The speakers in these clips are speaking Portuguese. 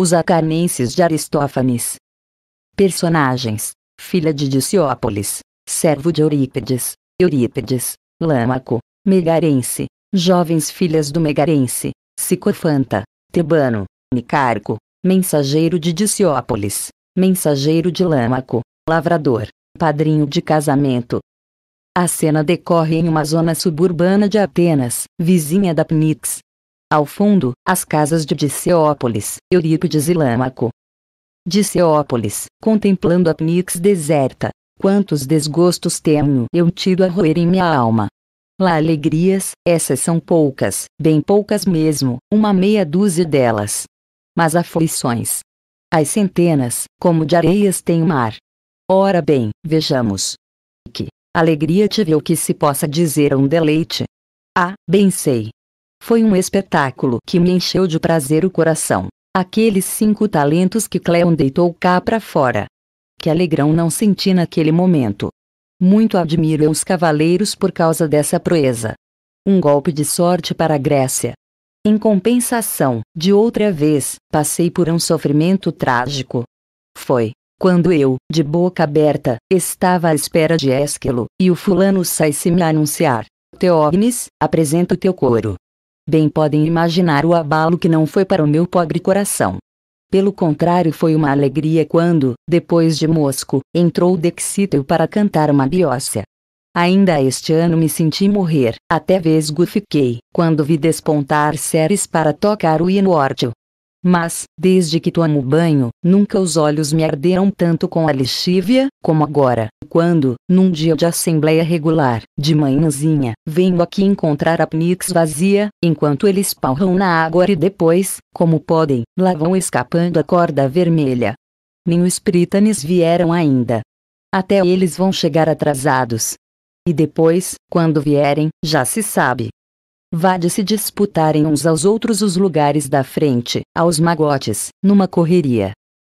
Os acarnenses de Aristófanes. Personagens: Filha de Diciópolis, servo de Eurípides, Eurípides, Lâmaco, Megarense, jovens filhas do Megarense, Sicofanta, Tebano, Nicarco, mensageiro de Diciópolis, mensageiro de Lâmaco, lavrador, padrinho de casamento. A cena decorre em uma zona suburbana de Atenas, vizinha da Pnix, ao fundo, as casas de Diceópolis, Eurípides e Lâmaco. Diceópolis, contemplando a Pnix deserta. Quantos desgostos tenho eu tido a roer em minha alma. Lá alegrias, essas são poucas, bem poucas mesmo, uma meia dúzia delas. Mas aflições. As centenas, como de areias tem o mar. Ora bem, vejamos. Que alegria tive o que se possa dizer a um deleite. Ah, bem sei, foi um espetáculo que me encheu de prazer o coração. Aqueles cinco talentos que Cleon deitou cá para fora. Que alegrão não senti naquele momento. Muito admiro os cavaleiros por causa dessa proeza. Um golpe de sorte para a Grécia. Em compensação, de outra vez, passei por um sofrimento trágico. Foi quando eu, de boca aberta, estava à espera de Esquilo, e o fulano sai se me anunciar. Teógenes, apresenta o teu coro. Bem podem imaginar o abalo que não foi para o meu pobre coração. Pelo contrário, foi uma alegria quando, depois de Mosco, entrou Dexito para cantar uma biócia. Ainda este ano me senti morrer, até vesgo fiquei, quando vi despontar Ceres para tocar o inórdio. Mas, desde que tomo banho, nunca os olhos me arderam tanto com a lexívia, como agora, quando, num dia de assembleia regular, de manhãzinha, venho aqui encontrar a Pnix vazia, enquanto eles palram na água e depois, como podem, lá vão escapando a corda vermelha. Nem os Pritanes vieram ainda. Até eles vão chegar atrasados. E depois, quando vierem, já se sabe. Vá de se disputarem uns aos outros os lugares da frente, aos magotes, numa correria.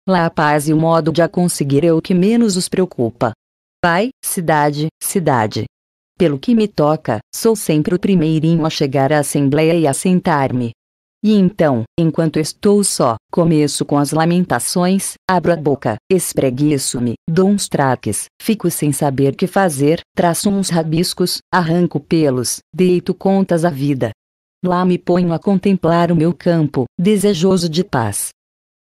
Lá a paz e o modo de a conseguir é o que menos os preocupa. Pai, cidade, cidade. Pelo que me toca, sou sempre o primeirinho a chegar à assembleia e a sentar-me. E então, enquanto estou só, começo com as lamentações, abro a boca, espreguiço-me, dou uns traques, fico sem saber o que fazer, traço uns rabiscos, arranco pelos, deito contas à vida. Lá me ponho a contemplar o meu campo, desejoso de paz.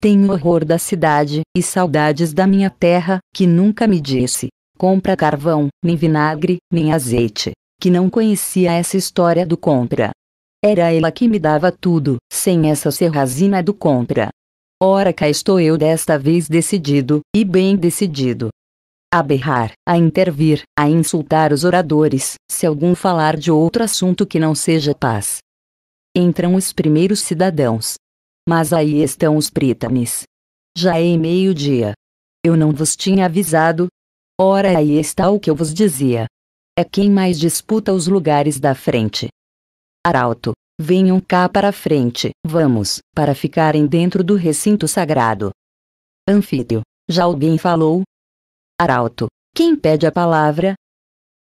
Tenho horror da cidade, e saudades da minha terra, que nunca me disse: compra carvão, nem vinagre, nem azeite, que não conhecia essa história do compra. Era ela que me dava tudo, sem essa serrazina do compra. Ora cá estou eu desta vez decidido, e bem decidido. A berrar, a intervir, a insultar os oradores, se algum falar de outro assunto que não seja paz. Entram os primeiros cidadãos. Mas aí estão os prítanes. Já é meio-dia. Eu não vos tinha avisado? Ora aí está o que eu vos dizia. É quem mais disputa os lugares da frente, Arauto, venham cá para a frente, vamos, para ficarem dentro do recinto sagrado. Anfíteo, já alguém falou? Arauto, quem pede a palavra?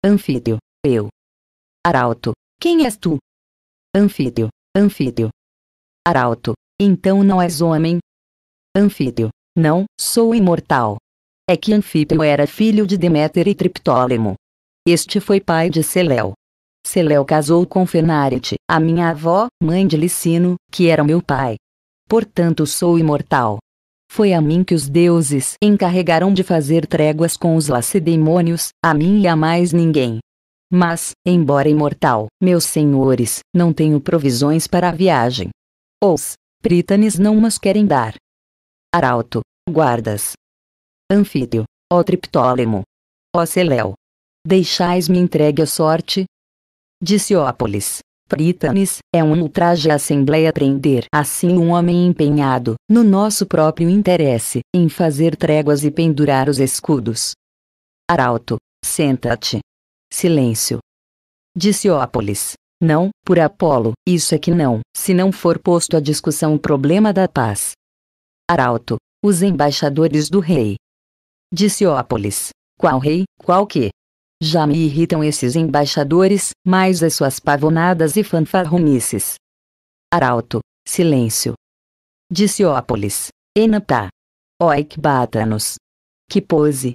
Anfíteo, eu. Arauto, quem és tu? Anfíteo, Anfíteo. Arauto, então não és homem? Anfíteo, não, sou imortal. É que Anfíteo era filho de Deméter e Triptólemo. Este foi pai de Seléu. Seléu casou com Fenarete, a minha avó, mãe de Licino, que era meu pai. Portanto sou imortal. Foi a mim que os deuses encarregaram de fazer tréguas com os lacedemônios, a mim e a mais ninguém. Mas, embora imortal, meus senhores, não tenho provisões para a viagem. Os prítanes não mas querem dar. Arauto, guardas. Anfídio, ó Triptólemo. Ó Seléu. Deixais-me entregue à sorte, Diciópolis. Prytanis, é um ultraje à Assembleia prender assim um homem empenhado, no nosso próprio interesse, em fazer tréguas e pendurar os escudos. Arauto, senta-te. Silêncio. Diciópolis. Não, por Apolo, isso é que não, se não for posto à discussão o problema da paz. Arauto, os embaixadores do rei. Diciópolis. Qual rei, qual que? Já me irritam esses embaixadores, mais as suas pavonadas e fanfarronices. Arauto, silêncio. Diciópolis, Enatá. Oikbátanos. Que pose.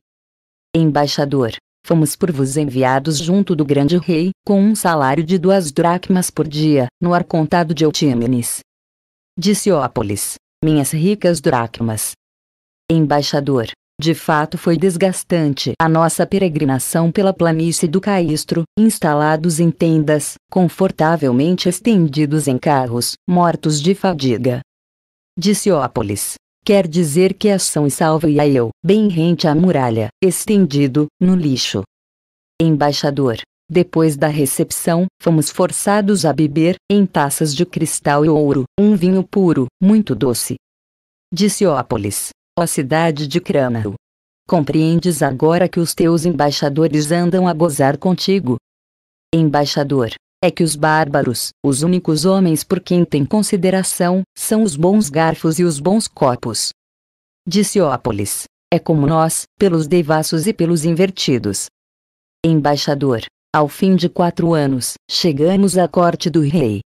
Embaixador, fomos por vos enviados junto do grande rei, com um salário de duas dracmas por dia, no ar contado de Eutímenes. Diciópolis, minhas ricas dracmas. Embaixador, de fato foi desgastante a nossa peregrinação pela planície do Caistro, instalados em tendas, confortavelmente estendidos em carros, mortos de fadiga. Diciópolis. Quer dizer que a São Salvo e a eu, bem rente à muralha, estendido, no lixo. Embaixador. Depois da recepção, fomos forçados a beber, em taças de cristal e ouro, um vinho puro, muito doce. Diciópolis ó cidade de Crânaro. Compreendes agora que os teus embaixadores andam a gozar contigo? Embaixador, é que os bárbaros, os únicos homens por quem tem consideração, são os bons garfos e os bons copos. Disse é como nós, pelos devassos e pelos invertidos. Embaixador, ao fim de quatro anos, chegamos à corte do rei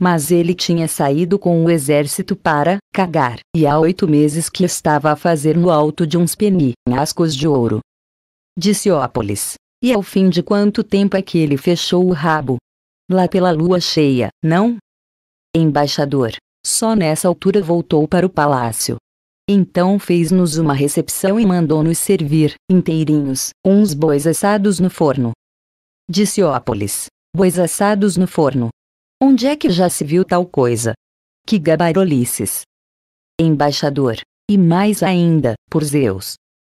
mas ele tinha saído com o exército para cagar, e há oito meses que estava a fazer no alto de uns penhascos de ouro. Disse Ópolis. E ao fim de quanto tempo é que ele fechou o rabo? Lá pela lua cheia, não? Embaixador. Só nessa altura voltou para o palácio. Então fez-nos uma recepção e mandou-nos servir, inteirinhos, uns bois assados no forno. Disse Ópolis. Bois assados no forno, Onde é que já se viu tal coisa? Que gabarolices! Embaixador, e mais ainda, por Zeus!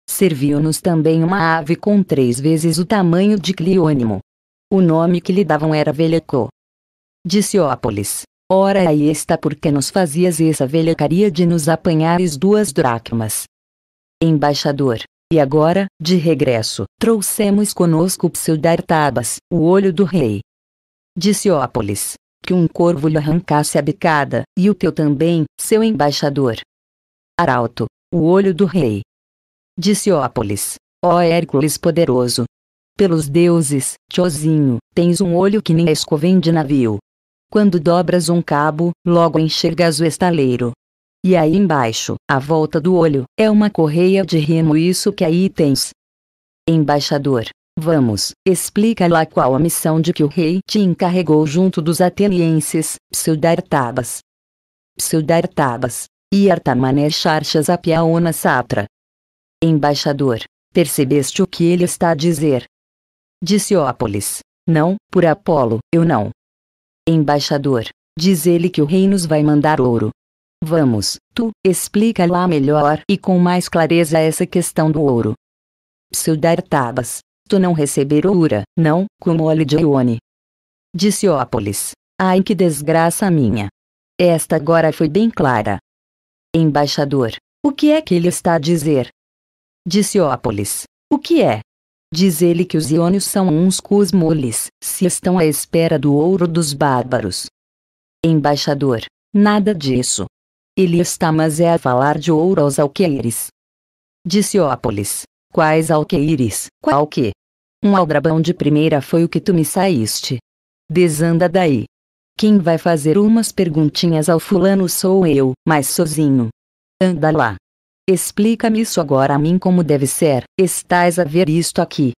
Serviu-nos também uma ave com três vezes o tamanho de Cliônimo. O nome que lhe davam era Velhaco. Diciópolis. Ora aí está porque nos fazias essa velhacaria de nos apanhares duas dracmas. Embaixador. E agora, de regresso, trouxemos conosco Pseudartabas, o olho do rei. Diciópolis que um corvo lhe arrancasse a bicada, e o teu também, seu embaixador. Arauto, o olho do rei. Disse ó Hércules poderoso. Pelos deuses, Tiozinho, tens um olho que nem a escovem de navio. Quando dobras um cabo, logo enxergas o estaleiro. E aí embaixo, à volta do olho, é uma correia de remo isso que aí tens. Embaixador, Vamos, explica lá qual a missão de que o rei te encarregou junto dos atenienses, Pseudartabas. Pseudartabas, Iartamané Charchas Apiaona Satra. Embaixador, percebeste o que ele está a dizer? Disseópolis. não, por Apolo, eu não. Embaixador, diz ele que o rei nos vai mandar ouro. Vamos, tu, explica lá melhor e com mais clareza essa questão do ouro. Pseudartabas, tu não receber oura, não, como óleo de Ione. Disse Ópolis. Ai que desgraça minha! Esta agora foi bem clara. Embaixador, o que é que ele está a dizer? Disse Ópolis. O que é? Diz ele que os iônios são uns cosmolis, se estão à espera do ouro dos bárbaros. Embaixador, nada disso. Ele está mas é a falar de ouro aos alqueires. Disse Ópolis. Quais alqueires, qual que? Um aldrabão de primeira foi o que tu me saíste. Desanda daí. Quem vai fazer umas perguntinhas ao fulano sou eu, mas sozinho. Anda lá. Explica-me isso agora a mim como deve ser, estás a ver isto aqui.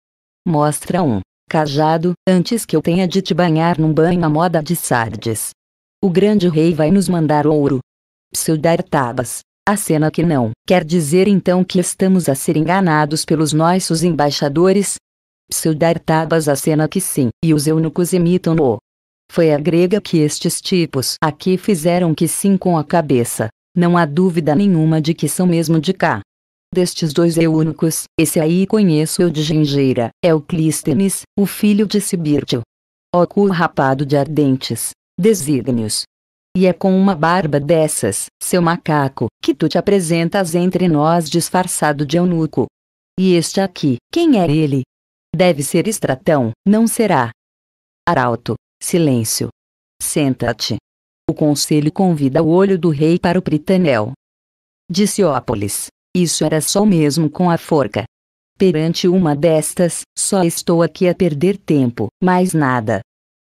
Mostra um cajado, antes que eu tenha de te banhar num banho à moda de Sardes. O grande rei vai nos mandar ouro. Pseudartabas. A cena que não quer dizer então que estamos a ser enganados pelos nossos embaixadores, seu dartabas a cena que sim, e os eunucos imitam-no. Foi a grega que estes tipos aqui fizeram que sim com a cabeça. Não há dúvida nenhuma de que são mesmo de cá. Destes dois eunucos, esse aí conheço eu de gengeira, é o Clístenes, o filho de Sibirtio. Ó cu rapado de ardentes, desígnios. E é com uma barba dessas, seu macaco, que tu te apresentas entre nós disfarçado de eunuco. E este aqui, quem é ele? Deve ser Estratão, não será. Arauto, silêncio. Senta-te. O conselho convida o olho do rei para o Pritanel. Diciópolis, Isso era só mesmo com a forca. Perante uma destas, só estou aqui a perder tempo, mais nada.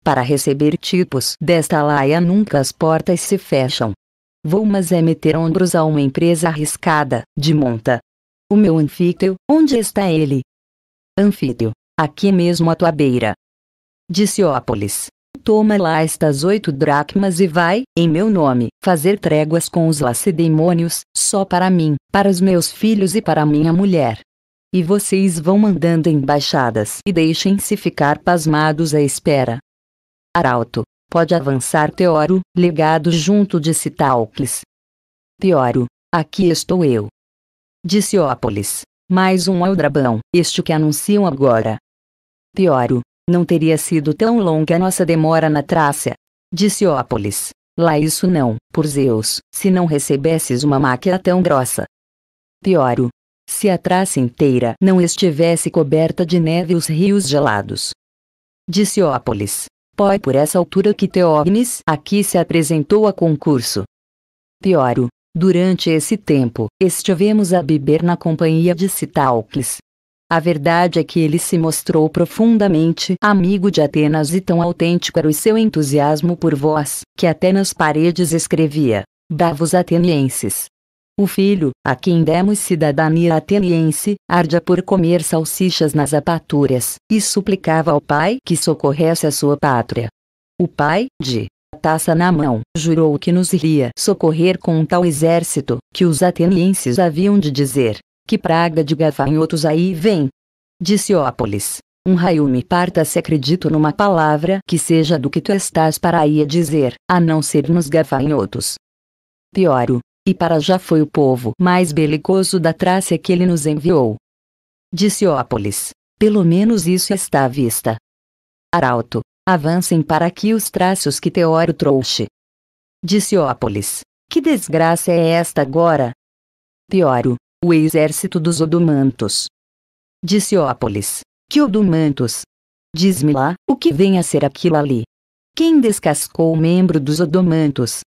Para receber tipos desta laia nunca as portas se fecham. Vou mas é meter ombros a uma empresa arriscada, de monta. O meu anfíteo, onde está ele? Anfídio, aqui mesmo à tua beira. Disse Toma lá estas oito dracmas e vai, em meu nome, fazer tréguas com os lacedemônios, só para mim, para os meus filhos e para minha mulher. E vocês vão mandando embaixadas e deixem-se ficar pasmados à espera. Arauto, pode avançar Teoro, ligado junto de Sitalcles. Teoro, aqui estou eu. Disse mais um ao este que anunciam agora. Pioro, não teria sido tão longa nossa demora na Trácia. Disse Ópolis. Lá isso não, por Zeus, se não recebesses uma máquina tão grossa. Pioro. Se a Trácia inteira não estivesse coberta de neve e os rios gelados. Disse Ópolis. Poi por essa altura que Teógenes aqui se apresentou a concurso. Pioro, Durante esse tempo, estivemos a beber na companhia de Sitalcles. A verdade é que ele se mostrou profundamente amigo de Atenas e tão autêntico era o seu entusiasmo por vós, que até nas paredes escrevia: Davos atenienses. O filho, a quem demos cidadania ateniense, ardia por comer salsichas nas apaturas, e suplicava ao pai que socorresse a sua pátria. O pai, de taça na mão, jurou que nos iria socorrer com um tal exército, que os atenienses haviam de dizer, que praga de gafanhotos aí vem. Disse Ópolis, um raio me parta se acredito numa palavra que seja do que tu estás para aí a dizer, a não ser nos gafanhotos. Pioro, e para já foi o povo mais belicoso da Trácia que ele nos enviou. Disse Ópolis, pelo menos isso está à vista. Arauto, Avancem para aqui os traços que Teoro trouxe. Disse Ópolis. Que desgraça é esta agora? Teoro, o exército dos Odomantos. Disse Ópolis. Que Odomantos? Diz-me lá, o que vem a ser aquilo ali? Quem descascou o membro dos Odomantos?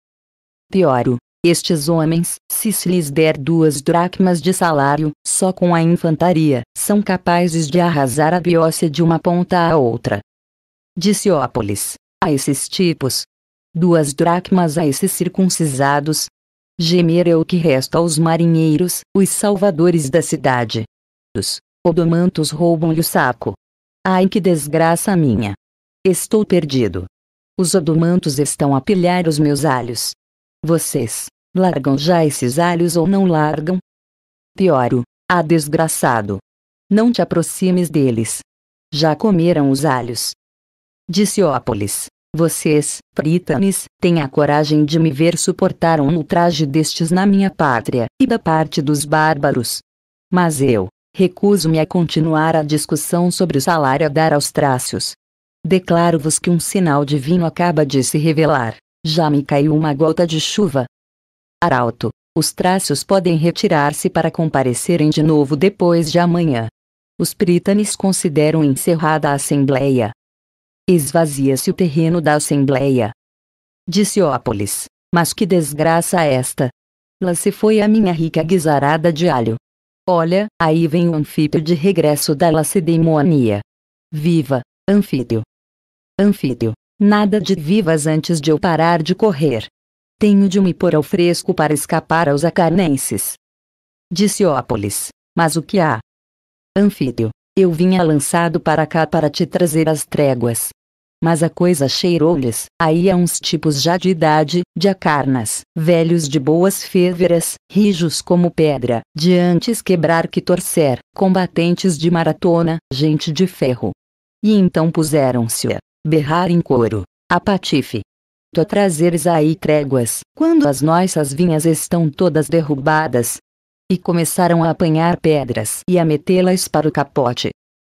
Teoro, estes homens, se se lhes der duas dracmas de salário, só com a infantaria, são capazes de arrasar a biócia de uma ponta à outra, Diciópolis, a esses tipos. Duas dracmas a esses circuncisados. Gemer é o que resta aos marinheiros, os salvadores da cidade. Os odomantos roubam-lhe o saco. Ai que desgraça minha! Estou perdido. Os odomantos estão a pilhar os meus alhos. Vocês, largam já esses alhos ou não largam? Pioro, ah desgraçado! Não te aproximes deles. Já comeram os alhos. Diciópolis. Vocês, prítanes, têm a coragem de me ver suportar um ultraje destes na minha pátria, e da parte dos bárbaros. Mas eu, recuso-me a continuar a discussão sobre o salário a dar aos trácios. Declaro-vos que um sinal divino acaba de se revelar. Já me caiu uma gota de chuva. Arauto, os trácios podem retirar-se para comparecerem de novo depois de amanhã. Os prítanes consideram encerrada a assembleia, esvazia-se o terreno da Assembleia. Disse Ópolis, mas que desgraça é esta! Lá se foi a minha rica guisarada de alho. Olha, aí vem o anfípio de regresso da lacedemonia. Viva, anfípio! Anfípio, nada de vivas antes de eu parar de correr. Tenho de me pôr ao fresco para escapar aos acarnenses. Disse Ópolis, mas o que há? Anfípio, eu vinha lançado para cá para te trazer as tréguas. Mas a coisa cheirou-lhes, aí a uns tipos já de idade, de acarnas, velhos de boas fêveras, rijos como pedra, de antes quebrar que torcer, combatentes de maratona, gente de ferro. E então puseram-se a berrar em coro, a patife. Tu a trazeres aí tréguas, quando as nossas vinhas estão todas derrubadas, e começaram a apanhar pedras e a metê-las para o capote.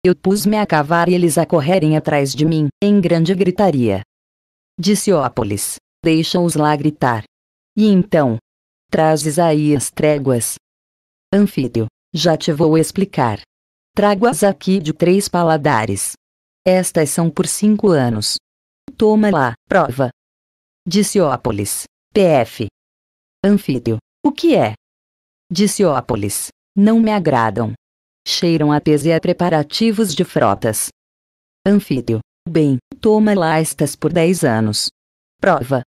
Eu pus-me a cavar e eles a correrem atrás de mim, em grande gritaria. Disse Ópolis: Deixa-os lá gritar. E então? Trazes aí as tréguas. Anfídio, já te vou explicar. Trago-as aqui de três paladares. Estas são por cinco anos. Toma lá, prova. Disse Ópolis. PF. Anfídio, o que é? Diciópolis. Não me agradam. Cheiram a pese a preparativos de frotas. Anfídio, Bem, toma lá estas por dez anos. Prova.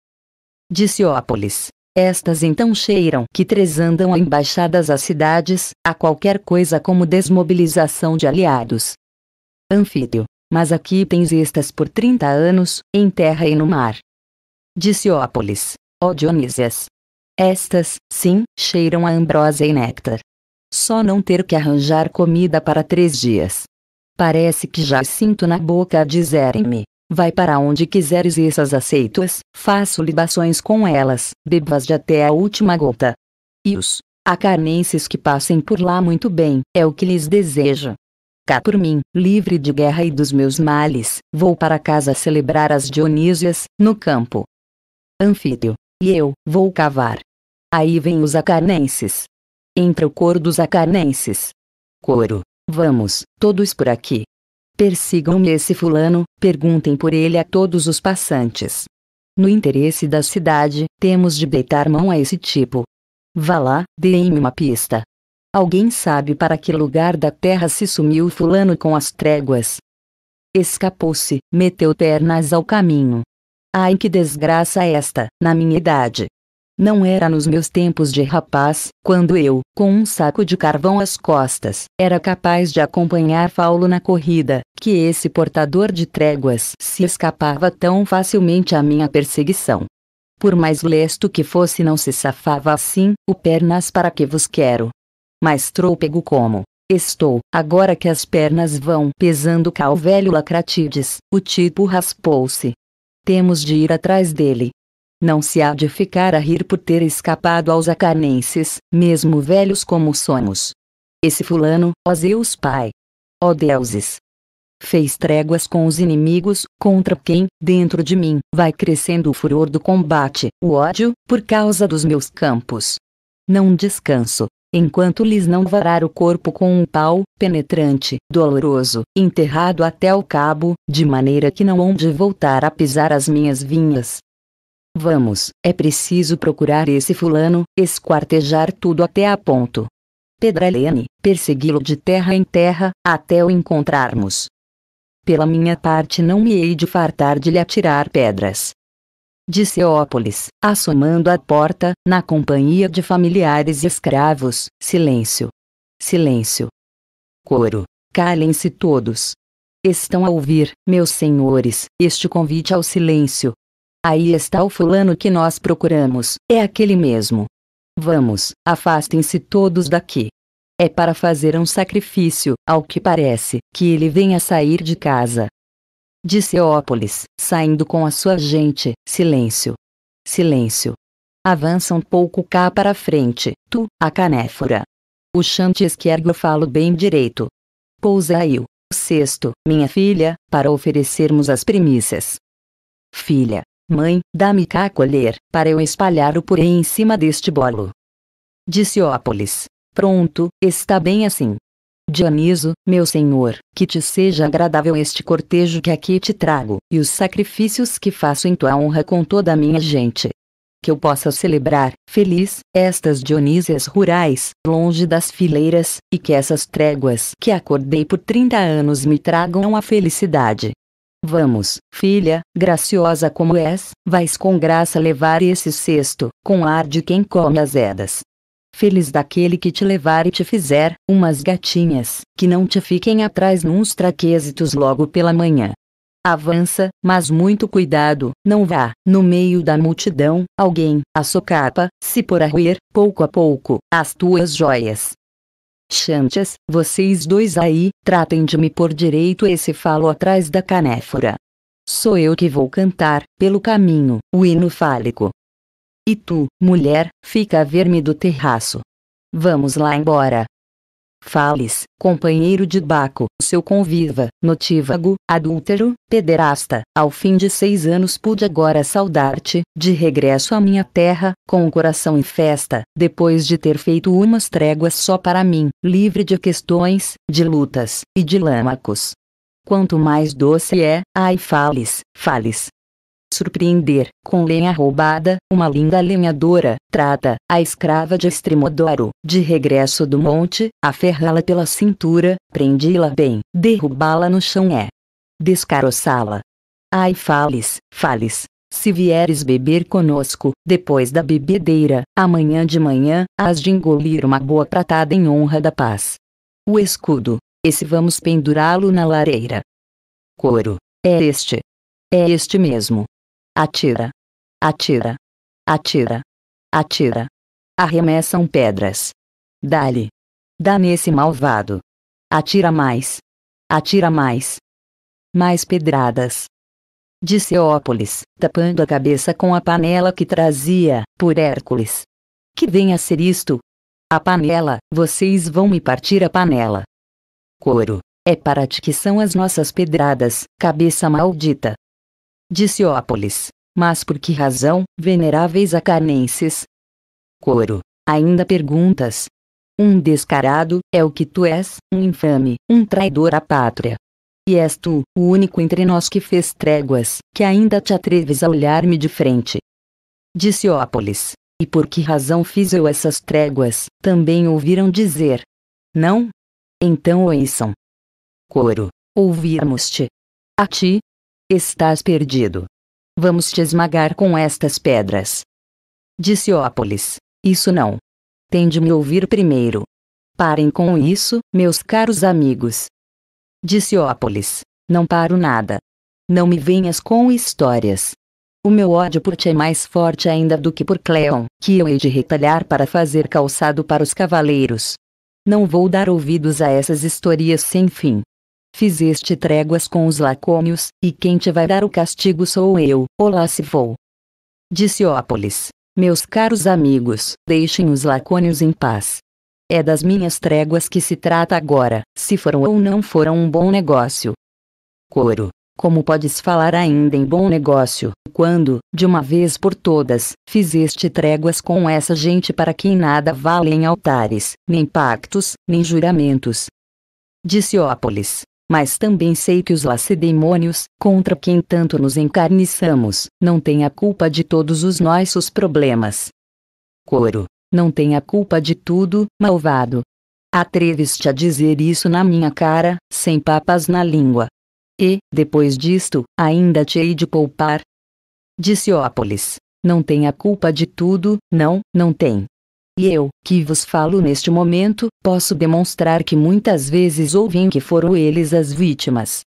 Diciópolis. Estas então cheiram que andam a embaixadas às cidades, a qualquer coisa como desmobilização de aliados. Anfídio, Mas aqui tens estas por trinta anos, em terra e no mar. Diciópolis. Ó Dionísias, estas, sim, cheiram a ambrosia e néctar. Só não ter que arranjar comida para três dias. Parece que já sinto na boca a dizerem-me: vai para onde quiseres e essas aceituas, faço libações com elas, bebas-de até a última gota. E os acarnenses que passem por lá muito bem, é o que lhes desejo. Cá por mim, livre de guerra e dos meus males, vou para casa celebrar as Dionísias, no campo. Anfíteo. E eu, vou cavar, Aí vem os acarnenses. Entra o coro dos acarnenses. Coro. Vamos, todos por aqui. Persigam-me esse fulano, perguntem por ele a todos os passantes. No interesse da cidade, temos de deitar mão a esse tipo. Vá lá, deem-me uma pista. Alguém sabe para que lugar da terra se sumiu fulano com as tréguas? Escapou-se, meteu pernas ao caminho. Ai que desgraça é esta, na minha idade, não era nos meus tempos de rapaz, quando eu, com um saco de carvão às costas, era capaz de acompanhar Paulo na corrida, que esse portador de tréguas se escapava tão facilmente à minha perseguição. Por mais lesto que fosse, não se safava assim, o pernas para que vos quero. Mas trôpego como. Estou, agora que as pernas vão pesando cá o velho Lacratides, o tipo raspou-se. Temos de ir atrás dele, não se há de ficar a rir por ter escapado aos acarnenses, mesmo velhos como somos. Esse fulano, ó Zeus Pai! Ó deuses! Fez tréguas com os inimigos, contra quem, dentro de mim, vai crescendo o furor do combate, o ódio, por causa dos meus campos. Não descanso, enquanto lhes não varar o corpo com um pau, penetrante, doloroso, enterrado até o cabo, de maneira que não hão de voltar a pisar as minhas vinhas, Vamos, é preciso procurar esse fulano, esquartejar tudo até a ponto. Pedralene, persegui-lo de terra em terra, até o encontrarmos. Pela minha parte não me hei de fartar de lhe atirar pedras. Ópolis, assomando à porta, na companhia de familiares e escravos, silêncio. Silêncio. Coro. Calem-se todos. Estão a ouvir, meus senhores, este convite ao silêncio, Aí está o fulano que nós procuramos, é aquele mesmo. Vamos, afastem-se todos daqui. É para fazer um sacrifício, ao que parece, que ele venha sair de casa. Disse Ópolis, saindo com a sua gente, silêncio. Silêncio. Avança um pouco cá para frente, tu, a canéfora. O chante esquerdo falo bem direito. Pousa aí o sexto, minha filha, para oferecermos as primícias. Filha, Mãe, dá-me cá a colher, para eu espalhar o purê em cima deste bolo. Disse Ópolis. Pronto, está bem assim. Dioniso, meu senhor, que te seja agradável este cortejo que aqui te trago, e os sacrifícios que faço em tua honra com toda a minha gente. Que eu possa celebrar, feliz, estas Dionísias rurais, longe das fileiras, e que essas tréguas que acordei por 30 anos me tragam a felicidade. Vamos, filha, graciosa como és, vais com graça levar esse cesto, com ar de quem come as edas Feliz daquele que te levar e te fizer, umas gatinhas, que não te fiquem atrás nuns traquêzitos logo pela manhã. Avança, mas muito cuidado, não vá, no meio da multidão, alguém, a socapa, se por a ruir, pouco a pouco, as tuas joias. Chantes, vocês dois aí, tratem de me pôr direito esse falo atrás da canéfora. Sou eu que vou cantar, pelo caminho, o hino fálico. E tu, mulher, fica a ver-me do terraço. Vamos lá embora, Fales, companheiro de Baco, seu conviva, notívago, adúltero, pederasta, ao fim de seis anos pude agora saudar-te, de regresso à minha terra, com o coração em festa, depois de ter feito umas tréguas só para mim, livre de questões, de lutas, e de lâmacos. Quanto mais doce é, ai fales, fales, surpreender, com lenha roubada, uma linda lenhadora, trata, a escrava de Estremodoro de regresso do monte, aferrá-la pela cintura, prendi-la bem, derrubá-la no chão é descaroçá-la. Ai fales, fales, se vieres beber conosco, depois da bebedeira, amanhã de manhã, hás de engolir uma boa pratada em honra da paz. O escudo, esse vamos pendurá-lo na lareira. coro é este. É este mesmo. Atira. Atira. Atira. Atira. Arremessam pedras. Dá-lhe. Dá nesse malvado. Atira mais. Atira mais. Mais pedradas. Disse Ópolis, tapando a cabeça com a panela que trazia, por Hércules. Que venha a ser isto? A panela, vocês vão me partir a panela. Coro, é para ti que são as nossas pedradas, cabeça maldita disse Ópolis. Mas por que razão, veneráveis acarnenses? Coro. Ainda perguntas? Um descarado, é o que tu és, um infame, um traidor à pátria. E és tu, o único entre nós que fez tréguas, que ainda te atreves a olhar-me de frente. Disse Ópolis. E por que razão fiz eu essas tréguas, também ouviram dizer. Não? Então ouçam. Coro, ouvirmos-te. A ti, Estás perdido. Vamos te esmagar com estas pedras. Disse Ópolis. Isso não. Tem de me ouvir primeiro. Parem com isso, meus caros amigos. Disse Ópolis. Não paro nada. Não me venhas com histórias. O meu ódio por ti é mais forte ainda do que por Cleon, que eu hei de retalhar para fazer calçado para os cavaleiros. Não vou dar ouvidos a essas historias sem fim. Fizeste tréguas com os lacônios, e quem te vai dar o castigo sou eu, olá se vou. Disse Ópolis. Meus caros amigos, deixem os lacônios em paz. É das minhas tréguas que se trata agora, se foram ou não foram um bom negócio. Coro. Como podes falar ainda em bom negócio, quando, de uma vez por todas, fizeste tréguas com essa gente para quem nada valem altares, nem pactos, nem juramentos? Disse Ópolis mas também sei que os lacedemônios, contra quem tanto nos encarniçamos, não têm a culpa de todos os nossos problemas. Coro, não tem a culpa de tudo, malvado. Atreves-te a dizer isso na minha cara, sem papas na língua. E, depois disto, ainda te hei de poupar? Diciópolis, não tem a culpa de tudo, não, não tem. E eu, que vos falo neste momento, posso demonstrar que muitas vezes ouvim que foram eles as vítimas.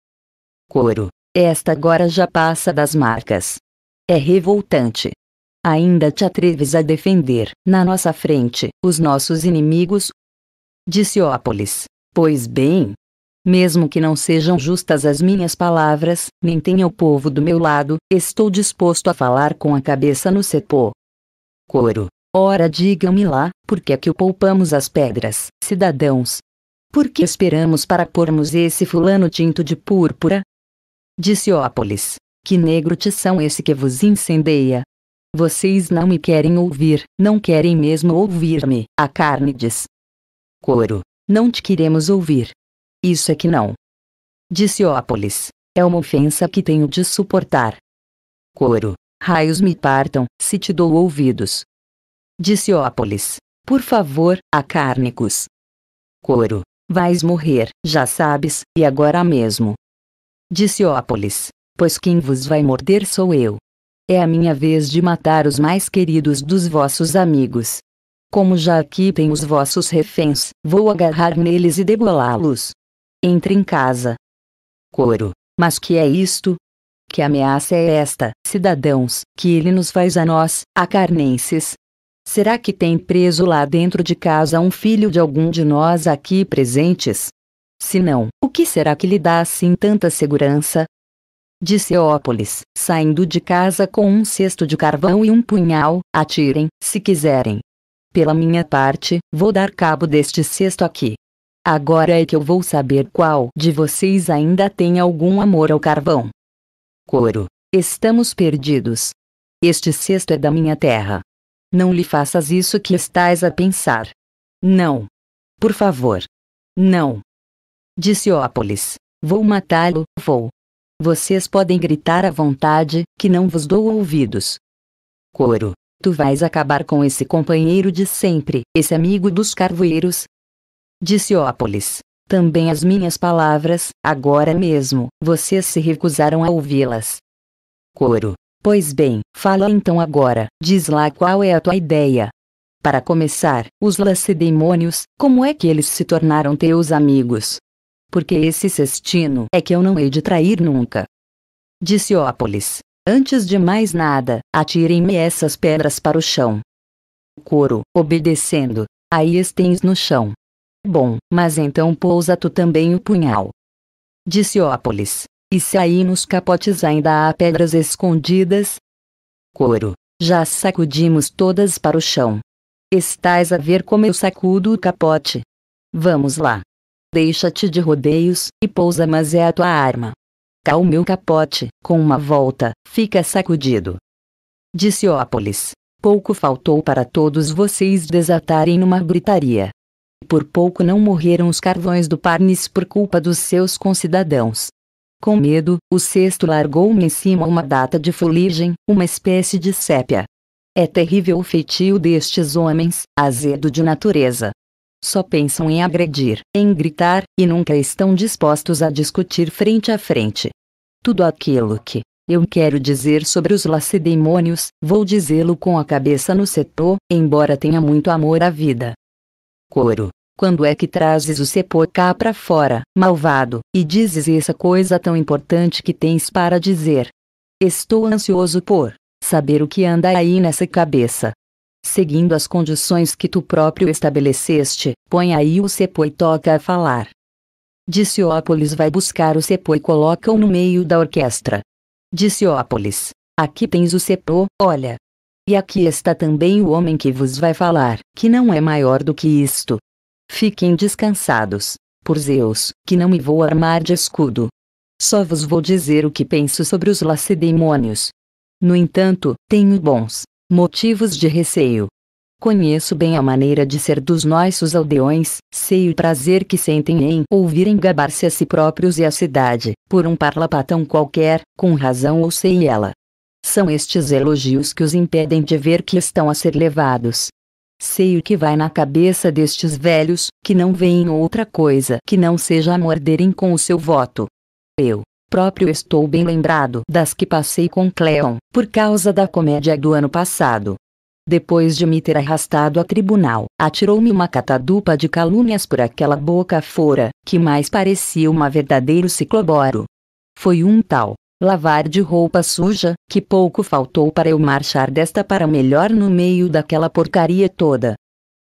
Coro. Esta agora já passa das marcas. É revoltante. Ainda te atreves a defender, na nossa frente, os nossos inimigos? Disse Ópolis. Pois bem. Mesmo que não sejam justas as minhas palavras, nem tenha o povo do meu lado, estou disposto a falar com a cabeça no cepô. Coro. Ora digam-me lá, por que é que o poupamos as pedras, cidadãos? Por que esperamos para pormos esse fulano tinto de púrpura? Disse Ópolis. Que negro tição esse que vos incendeia? Vocês não me querem ouvir, não querem mesmo ouvir-me, a carne diz. Coro. Não te queremos ouvir. Isso é que não. Disse Ópolis. É uma ofensa que tenho de suportar. Coro. Raios me partam, se te dou ouvidos disse Ópolis. Por favor, acárnicos. Coro, vais morrer, já sabes, e agora mesmo. Disse Ópolis, pois quem vos vai morder sou eu. É a minha vez de matar os mais queridos dos vossos amigos. Como já aqui tem os vossos reféns, vou agarrar neles e debolá-los. Entre em casa. Coro, mas que é isto? Que ameaça é esta, cidadãos, que ele nos faz a nós, acarnenses? Será que tem preso lá dentro de casa um filho de algum de nós aqui presentes? Se não, o que será que lhe dá assim tanta segurança? Disse Ópolis, saindo de casa com um cesto de carvão e um punhal, atirem, se quiserem. Pela minha parte, vou dar cabo deste cesto aqui. Agora é que eu vou saber qual de vocês ainda tem algum amor ao carvão. Coro. Estamos perdidos. Este cesto é da minha terra. Não lhe faças isso que estás a pensar. Não. Por favor. Não. Disse Ópolis. Vou matá-lo, vou. Vocês podem gritar à vontade, que não vos dou ouvidos. Coro. Tu vais acabar com esse companheiro de sempre, esse amigo dos carvoeiros. Disse Ópolis. Também as minhas palavras, agora mesmo, vocês se recusaram a ouvi-las. Coro. Pois bem, fala então agora, diz lá qual é a tua ideia. Para começar, os lacedemônios, como é que eles se tornaram teus amigos? Porque esse cestino é que eu não hei de trair nunca. Disse Ópolis. Antes de mais nada, atirem-me essas pedras para o chão. Coro, obedecendo, aí estens no chão. Bom, mas então pousa tu também o punhal. Disse Ópolis. E se aí nos capotes ainda há pedras escondidas? Coro, já sacudimos todas para o chão. Estás a ver como eu sacudo o capote? Vamos lá. Deixa-te de rodeios, e pousa mas é a tua arma. Cá o meu capote, com uma volta, fica sacudido. Disse Ópolis. Pouco faltou para todos vocês desatarem numa gritaria. Por pouco não morreram os carvões do Parnis por culpa dos seus concidadãos. Com medo, o cesto largou-me em cima uma data de fuligem, uma espécie de sépia. É terrível o feitio destes homens, azedo de natureza. Só pensam em agredir, em gritar, e nunca estão dispostos a discutir frente a frente. Tudo aquilo que eu quero dizer sobre os lacedemônios, vou dizê-lo com a cabeça no setor, embora tenha muito amor à vida. Coro quando é que trazes o cepor cá pra fora, malvado, e dizes essa coisa tão importante que tens para dizer? Estou ansioso por saber o que anda aí nessa cabeça. Seguindo as condições que tu próprio estabeleceste, põe aí o cepô e toca a falar. Diciópolis vai buscar o cepô e coloca-o no meio da orquestra. Diciópolis, aqui tens o cepô, olha. E aqui está também o homem que vos vai falar, que não é maior do que isto, Fiquem descansados, por Zeus, que não me vou armar de escudo. Só vos vou dizer o que penso sobre os lacedemônios. No entanto, tenho bons motivos de receio. Conheço bem a maneira de ser dos nossos aldeões, sei o prazer que sentem em ouvirem gabar-se a si próprios e a cidade, por um parlapatão qualquer, com razão ou sem ela. São estes elogios que os impedem de ver que estão a ser levados Sei o que vai na cabeça destes velhos, que não veem outra coisa que não seja a morderem com o seu voto. Eu próprio estou bem lembrado das que passei com Cleon, por causa da comédia do ano passado. Depois de me ter arrastado a tribunal, atirou-me uma catadupa de calúnias por aquela boca fora, que mais parecia um verdadeiro cicloboro. Foi um tal lavar de roupa suja, que pouco faltou para eu marchar desta para melhor no meio daquela porcaria toda.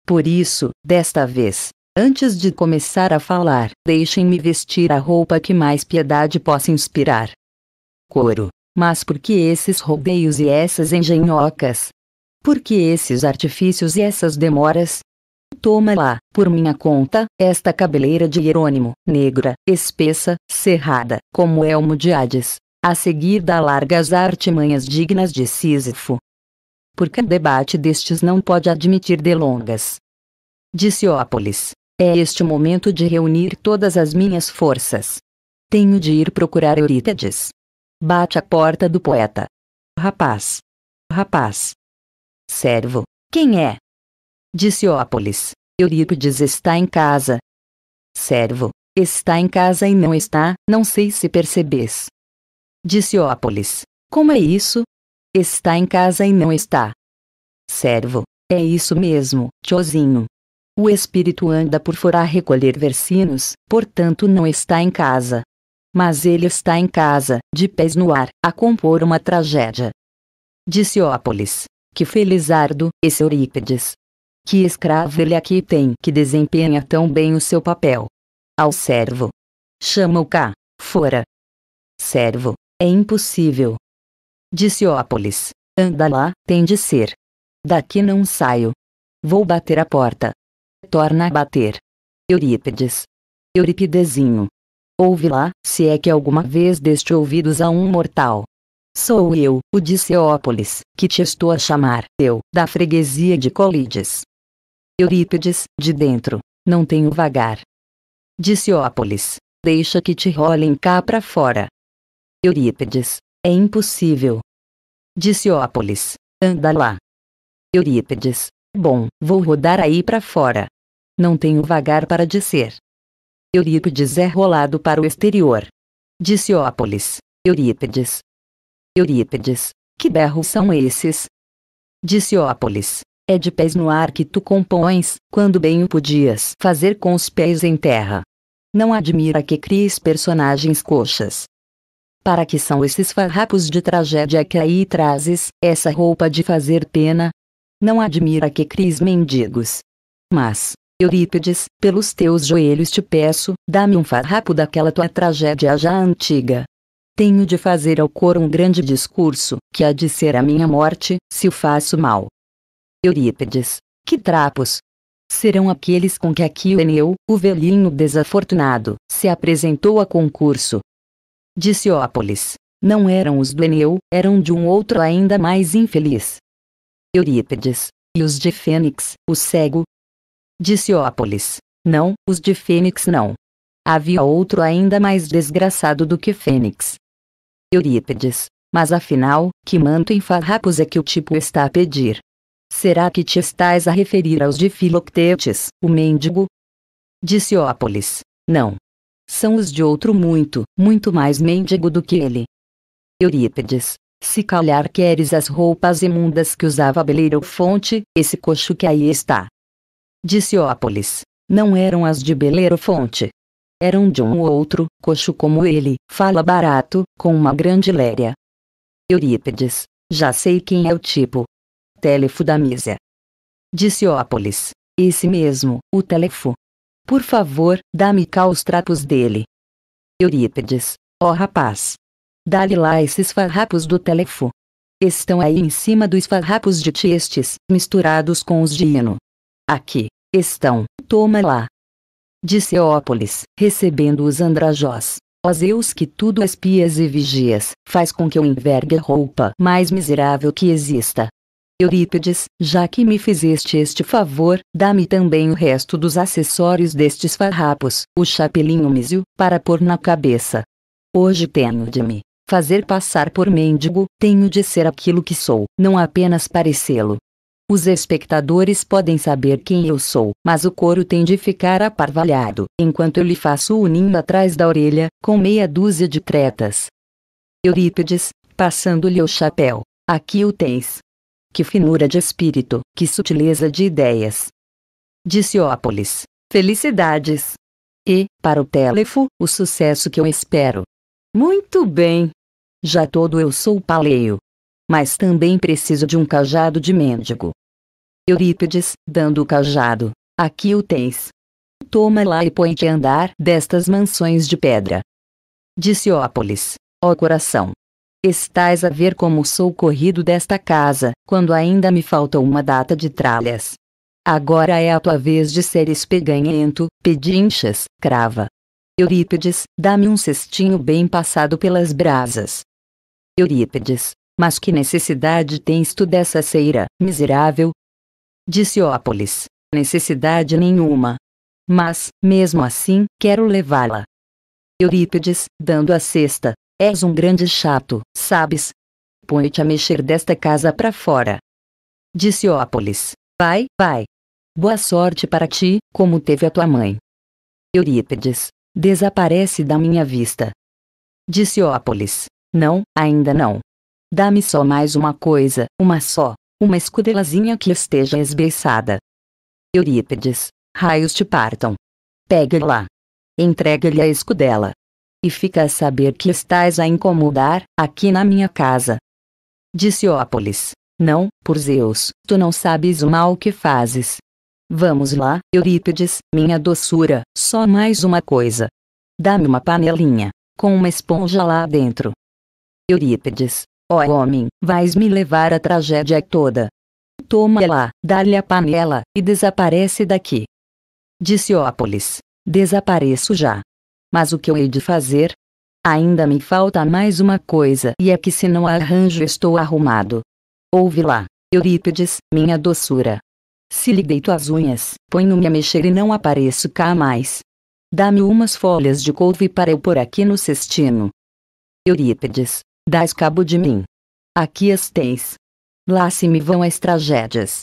Por isso, desta vez, antes de começar a falar, deixem-me vestir a roupa que mais piedade possa inspirar. Couro. Mas por que esses rodeios e essas engenhocas? Por que esses artifícios e essas demoras? Toma lá, por minha conta, esta cabeleira de Hierônimo, negra, espessa, cerrada, como elmo de Hades, a seguir dá largas artimanhas dignas de Sísifo. Porque debate destes não pode admitir delongas. Diciópolis. É este o momento de reunir todas as minhas forças. Tenho de ir procurar Eurípedes. Bate a porta do poeta. Rapaz. Rapaz. Servo. Quem é? Diciópolis. Eurípides está em casa. Servo. Está em casa e não está, não sei se percebes disse Ópolis. Como é isso? Está em casa e não está. Servo, é isso mesmo, tiozinho. O espírito anda por fora a recolher versinos, portanto não está em casa. Mas ele está em casa, de pés no ar, a compor uma tragédia. Disse Ópolis. Que felizardo, esse Eurípides. Que escravo ele aqui tem que desempenha tão bem o seu papel. Ao servo. Chama-o cá, fora. Servo, é impossível. Disse Ópolis. Anda lá, tem de ser. Daqui não saio. Vou bater a porta. Torna a bater. Eurípides. Euripidezinho. Ouve lá, se é que alguma vez deste ouvidos a um mortal. Sou eu, o disseópolis, que te estou a chamar, eu, da freguesia de Colides. Eurípides, de dentro, não tenho vagar. Disseópolis, deixa que te rolem cá para fora. Eurípides, é impossível. Diciópolis, anda lá. Eurípides, bom, vou rodar aí para fora. Não tenho vagar para descer. Eurípides é rolado para o exterior. Diciópolis, Eurípides. Eurípides, que berros são esses? Diciópolis, é de pés no ar que tu compões, quando bem o podias fazer com os pés em terra. Não admira que cries personagens coxas, para que são esses farrapos de tragédia que aí trazes, essa roupa de fazer pena? Não admira que cris mendigos. Mas, Eurípides, pelos teus joelhos te peço, dá-me um farrapo daquela tua tragédia já antiga. Tenho de fazer ao coro um grande discurso, que há de ser a minha morte, se o faço mal. Eurípides, que trapos, serão aqueles com que Eneu, o velhinho desafortunado, se apresentou a concurso, Diciópolis, Não eram os do Eneu, eram de um outro ainda mais infeliz. Eurípides. E os de Fênix, o cego? Diciópolis, Não, os de Fênix não. Havia outro ainda mais desgraçado do que Fênix. Eurípides. Mas afinal, que manto em farrapos é que o tipo está a pedir? Será que te estás a referir aos de Filoctetes, o mendigo? Diciópolis. Não, são os de outro muito, muito mais mendigo do que ele. Eurípides. Se calhar queres as roupas imundas que usava Belerofonte, esse coxo que aí está. Diciópolis. Não eram as de Belerofonte. Eram de um ou outro, coxo como ele, fala barato, com uma grande léria. Eurípides. Já sei quem é o tipo. Telefo da Mísia. Diciópolis. Esse mesmo, o Telefo, por favor, dá-me cá os trapos dele. Eurípides. Ó oh, rapaz. Dá-lhe lá esses farrapos do telefo. Estão aí em cima dos farrapos de tiestes, misturados com os de hino. Aqui, estão, toma lá. Disse Ópolis, recebendo os andrajós. Ó Zeus que tudo espias e vigias, faz com que eu envergue a roupa mais miserável que exista, Eurípides, já que me fizeste este favor, dá-me também o resto dos acessórios destes farrapos, o chapelinho mísio, para pôr na cabeça. Hoje tenho de me fazer passar por mendigo, tenho de ser aquilo que sou, não apenas parecê-lo. Os espectadores podem saber quem eu sou, mas o coro tem de ficar aparvalhado, enquanto eu lhe faço o ninho atrás da orelha, com meia dúzia de tretas. Eurípides, passando-lhe o chapéu. Aqui o tens, que finura de espírito, que sutileza de ideias. Diciópolis. Felicidades. E, para o Telefo, o sucesso que eu espero. Muito bem. Já todo eu sou paleio. Mas também preciso de um cajado de mendigo. Eurípides, dando o cajado. Aqui o tens. Toma lá e põe-te a andar destas mansões de pedra. Diciópolis. Ó coração, Estais a ver como sou corrido desta casa, quando ainda me falta uma data de tralhas. Agora é a tua vez de seres peganhento, pedinchas, crava. Eurípides, dá-me um cestinho bem passado pelas brasas. Eurípides, mas que necessidade tens tu dessa ceira, miserável? Disse Ópolis, necessidade nenhuma. Mas, mesmo assim, quero levá-la. Eurípides, dando a cesta, És um grande chato, sabes? Põe-te a mexer desta casa para fora. Disse Ópolis. Vai, vai. Boa sorte para ti, como teve a tua mãe. Eurípides. Desaparece da minha vista. Disse Ópolis. Não, ainda não. Dá-me só mais uma coisa, uma só, uma escudelazinha que esteja esbeiçada. Eurípides. Raios te partam. Pega lá. Entrega-lhe a escudela e fica a saber que estás a incomodar, aqui na minha casa. Disseópolis. Não, por Zeus, tu não sabes o mal que fazes. Vamos lá, Eurípides, minha doçura, só mais uma coisa. Dá-me uma panelinha, com uma esponja lá dentro. Eurípides, ó oh homem, vais me levar a tragédia toda. Toma lá, dá-lhe a panela, e desaparece daqui. Disseópolis. Desapareço já. Mas o que eu hei de fazer? Ainda me falta mais uma coisa e é que se não a arranjo estou arrumado. Ouve lá, Eurípides, minha doçura. Se lhe deito as unhas, ponho-me a mexer e não apareço cá mais. Dá-me umas folhas de couve para eu pôr aqui no cestino. Eurípides, dás cabo de mim. Aqui as tens. Lá se me vão as tragédias.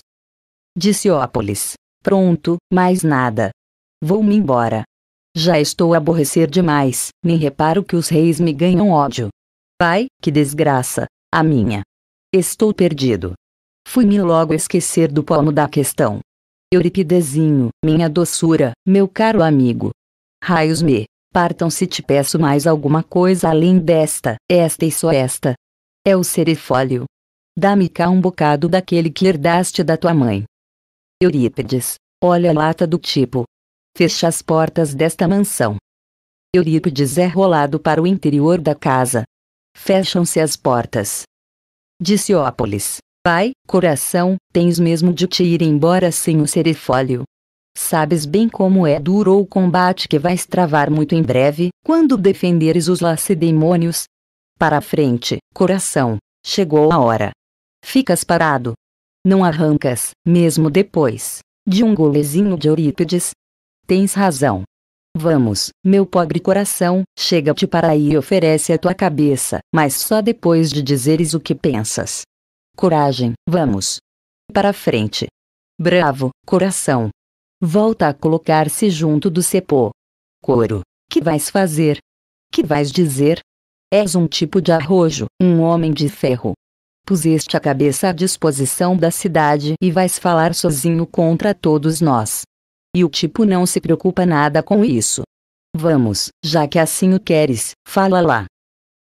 Disse Ópolis. Pronto, mais nada. Vou-me embora. Já estou a aborrecer demais, nem reparo que os reis me ganham ódio. Pai, que desgraça, a minha. Estou perdido. Fui-me logo esquecer do pomo da questão. Euripidezinho, minha doçura, meu caro amigo. Raios me, partam se te peço mais alguma coisa além desta, esta e só esta. É o serifólio. Dá-me cá um bocado daquele que herdaste da tua mãe. Eurípides, olha a lata do tipo, fecha as portas desta mansão. Eurípides é rolado para o interior da casa. Fecham-se as portas. Disse Ópolis. Pai, coração, tens mesmo de te ir embora sem o serifólio. Sabes bem como é duro o combate que vais travar muito em breve, quando defenderes os lacedemônios. Para a frente, coração, chegou a hora. Ficas parado. Não arrancas, mesmo depois, de um golezinho de Eurípides, Tens razão. Vamos, meu pobre coração, chega-te para aí e oferece a tua cabeça, mas só depois de dizeres o que pensas. Coragem, vamos. Para frente. Bravo, coração. Volta a colocar-se junto do cepô. Coro. Que vais fazer? Que vais dizer? És um tipo de arrojo, um homem de ferro. Puseste a cabeça à disposição da cidade e vais falar sozinho contra todos nós. E o tipo não se preocupa nada com isso. Vamos, já que assim o queres, fala lá.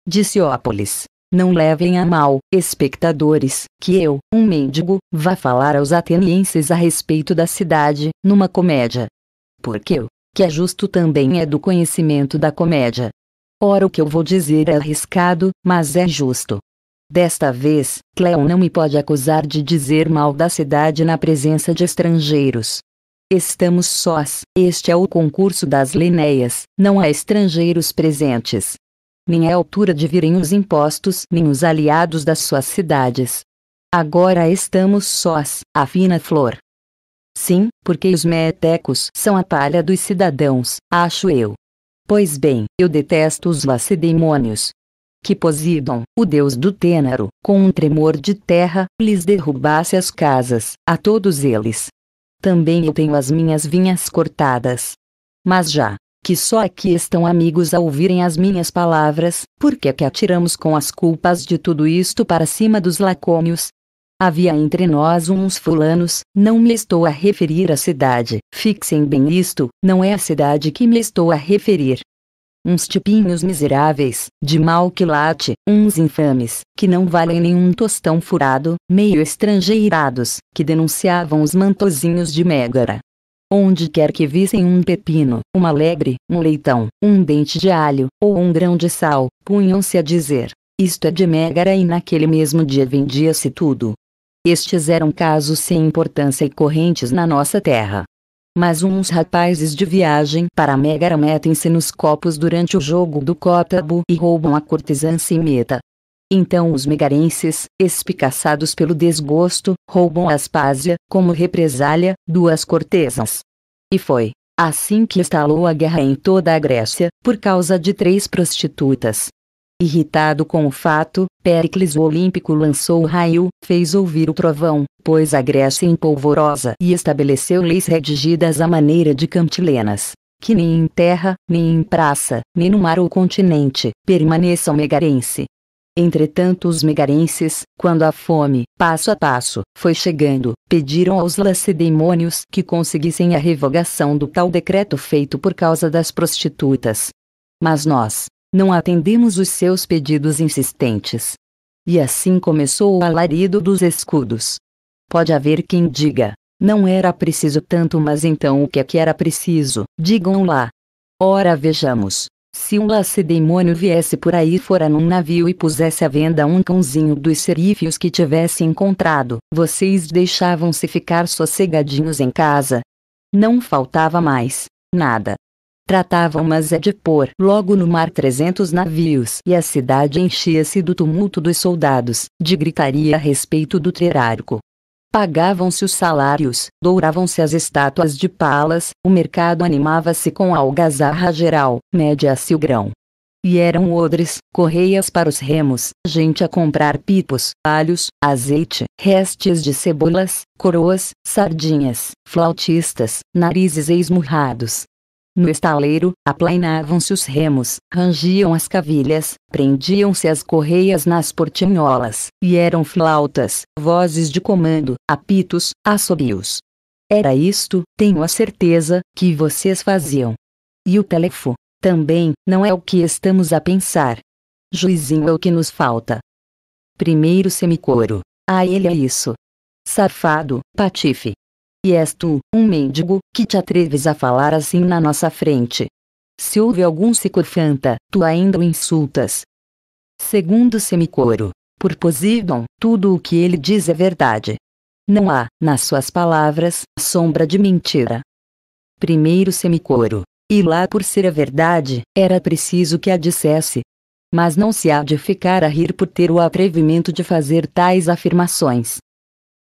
Disse Ópolis. Não levem a mal, espectadores, que eu, um mendigo, vá falar aos atenienses a respeito da cidade, numa comédia. Porque eu, que é justo também é do conhecimento da comédia. Ora, o que eu vou dizer é arriscado, mas é justo. Desta vez, Cleon não me pode acusar de dizer mal da cidade na presença de estrangeiros. Estamos sós. Este é o concurso das Linéias. Não há estrangeiros presentes. Nem é altura de virem os impostos, nem os aliados das suas cidades. Agora estamos sós, a fina flor. Sim, porque os metecos são a palha dos cidadãos, acho eu. Pois bem, eu detesto os lacedemônios. Que Posidon, o deus do Tênaro, com um tremor de terra, lhes derrubasse as casas, a todos eles, também eu tenho as minhas vinhas cortadas. Mas já que só aqui estão amigos a ouvirem as minhas palavras, por que é que atiramos com as culpas de tudo isto para cima dos lacômios? Havia entre nós uns fulanos, não me estou a referir à cidade, fixem bem isto, não é a cidade que me estou a referir, uns tipinhos miseráveis, de mau quilate, uns infames, que não valem nenhum tostão furado, meio estrangeirados, que denunciavam os mantozinhos de Mégara. Onde quer que vissem um pepino, uma lebre, um leitão, um dente de alho, ou um grão de sal, punham-se a dizer: Isto é de Mégara, e naquele mesmo dia vendia-se tudo. Estes eram casos sem importância e correntes na nossa terra mas uns rapazes de viagem para Megara metem-se nos copos durante o jogo do Cótabo e roubam a cortesã Simeta. Então os megarenses, espicaçados pelo desgosto, roubam a Aspásia, como represália, duas cortesãs. E foi assim que estalou a guerra em toda a Grécia, por causa de três prostitutas. Irritado com o fato, Pericles o Olímpico lançou o raio, fez ouvir o trovão, pôs a Grécia em polvorosa e estabeleceu leis redigidas à maneira de cantilenas, que nem em terra, nem em praça, nem no mar ou continente, permaneçam megarense. Entretanto os megarenses, quando a fome, passo a passo, foi chegando, pediram aos lacedemônios que conseguissem a revogação do tal decreto feito por causa das prostitutas. Mas nós, não atendemos os seus pedidos insistentes. E assim começou o alarido dos escudos. Pode haver quem diga: não era preciso tanto, mas então o que é que era preciso? Digam lá. Ora, vejamos. Se um lacedemônio viesse por aí fora num navio e pusesse à venda um cãozinho dos serífios que tivesse encontrado, vocês deixavam-se ficar sossegadinhos em casa? Não faltava mais nada tratavam mas é de pôr logo no mar trezentos navios e a cidade enchia-se do tumulto dos soldados, de gritaria a respeito do trerarco. Pagavam-se os salários, douravam-se as estátuas de palas, o mercado animava-se com a algazarra geral, média-se o grão. E eram odres, correias para os remos, gente a comprar pipos, alhos, azeite, restes de cebolas, coroas, sardinhas, flautistas, narizes esmurrados, no estaleiro, aplainavam-se os remos, rangiam as cavilhas, prendiam-se as correias nas portinholas, e eram flautas, vozes de comando, apitos, assobios. Era isto, tenho a certeza, que vocês faziam. E o telefo, também, não é o que estamos a pensar. Juizinho é o que nos falta. Primeiro semicoro. A ah, ele é isso. Safado, patife. E és tu, um mendigo, que te atreves a falar assim na nossa frente. Se houve algum psicofanta, tu ainda o insultas. Segundo Semicoro, por Posidon, tudo o que ele diz é verdade. Não há, nas suas palavras, sombra de mentira. Primeiro Semicoro, e lá por ser a verdade, era preciso que a dissesse. Mas não se há de ficar a rir por ter o atrevimento de fazer tais afirmações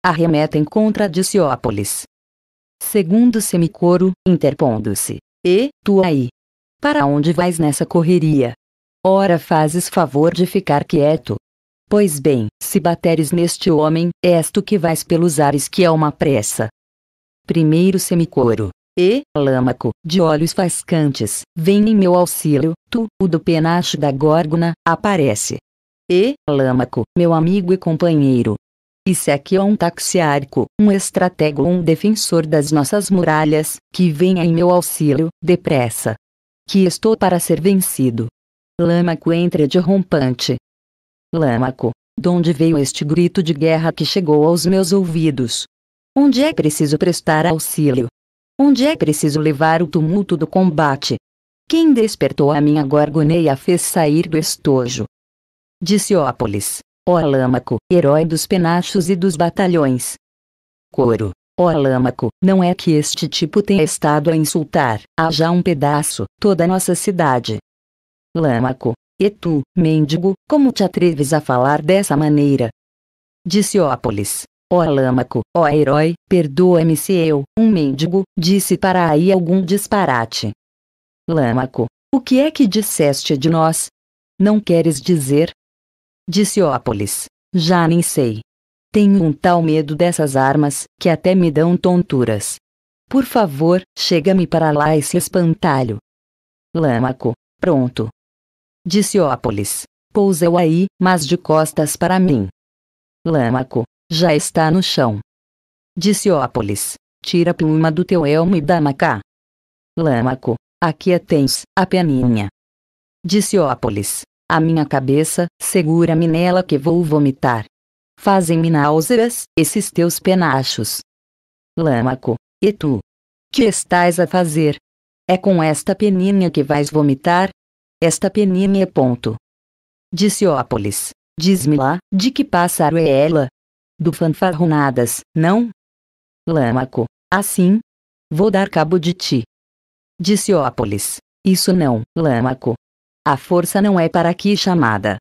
arremetem contra Diciópolis. Segundo semicoro, interpondo-se, e, tu aí? Para onde vais nessa correria? Ora fazes favor de ficar quieto. Pois bem, se bateres neste homem, és tu que vais pelos ares que é uma pressa. Primeiro semicoro. E, Lâmaco, de olhos faiscantes, vem em meu auxílio, tu, o do penacho da górgona, aparece. E, Lâmaco, meu amigo e companheiro, e se aqui é um taxiarco, um estratego um defensor das nossas muralhas, que venha em meu auxílio, depressa. Que estou para ser vencido. Lâmaco entra de rompante. Lâmaco, onde veio este grito de guerra que chegou aos meus ouvidos? Onde é preciso prestar auxílio? Onde é preciso levar o tumulto do combate? Quem despertou a minha gorgoneia fez sair do estojo. Diciópolis ó Lâmaco, herói dos penachos e dos batalhões. Coro. Ó Lâmaco, não é que este tipo tenha estado a insultar, há já um pedaço, toda a nossa cidade. Lâmaco. E tu, mendigo, como te atreves a falar dessa maneira? Disse Ó Lâmaco, ó herói, perdoa-me se eu, um mendigo, disse para aí algum disparate. Lâmaco, o que é que disseste de nós? Não queres dizer, disse Ópolis. Já nem sei. Tenho um tal medo dessas armas, que até me dão tonturas. Por favor, chega-me para lá esse espantalho. Lâmaco, pronto. Disse Ópolis. o aí, mas de costas para mim. Lâmaco, já está no chão. Disse Ópolis. Tira a pluma do teu elmo e dá-me cá. Lâmaco, aqui a tens, a peninha. Disse Ópolis. A minha cabeça, segura-me nela que vou vomitar. Fazem-me náuseas, esses teus penachos. Lâmaco, e tu? Que estás a fazer? É com esta peninha que vais vomitar? Esta peninha ponto. Disse Diz-me lá, de que pássaro é ela? Do fanfarronadas, não? Lâmaco, assim? Vou dar cabo de ti. Disse Isso não, Lâmaco, a força não é para aqui chamada.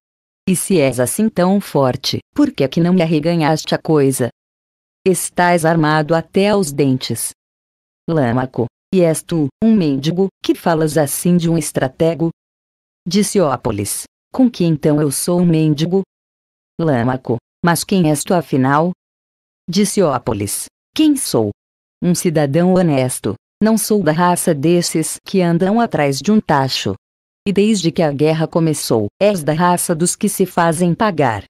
E se és assim tão forte, por que é que não me arreganhaste a coisa? Estás armado até aos dentes. Lâmaco, e és tu, um mendigo, que falas assim de um estratego? Disse Ópolis, com que então eu sou um mendigo? Lâmaco, mas quem és tu afinal? Disse Ópolis, quem sou? Um cidadão honesto, não sou da raça desses que andam atrás de um tacho, e desde que a guerra começou, és da raça dos que se fazem pagar.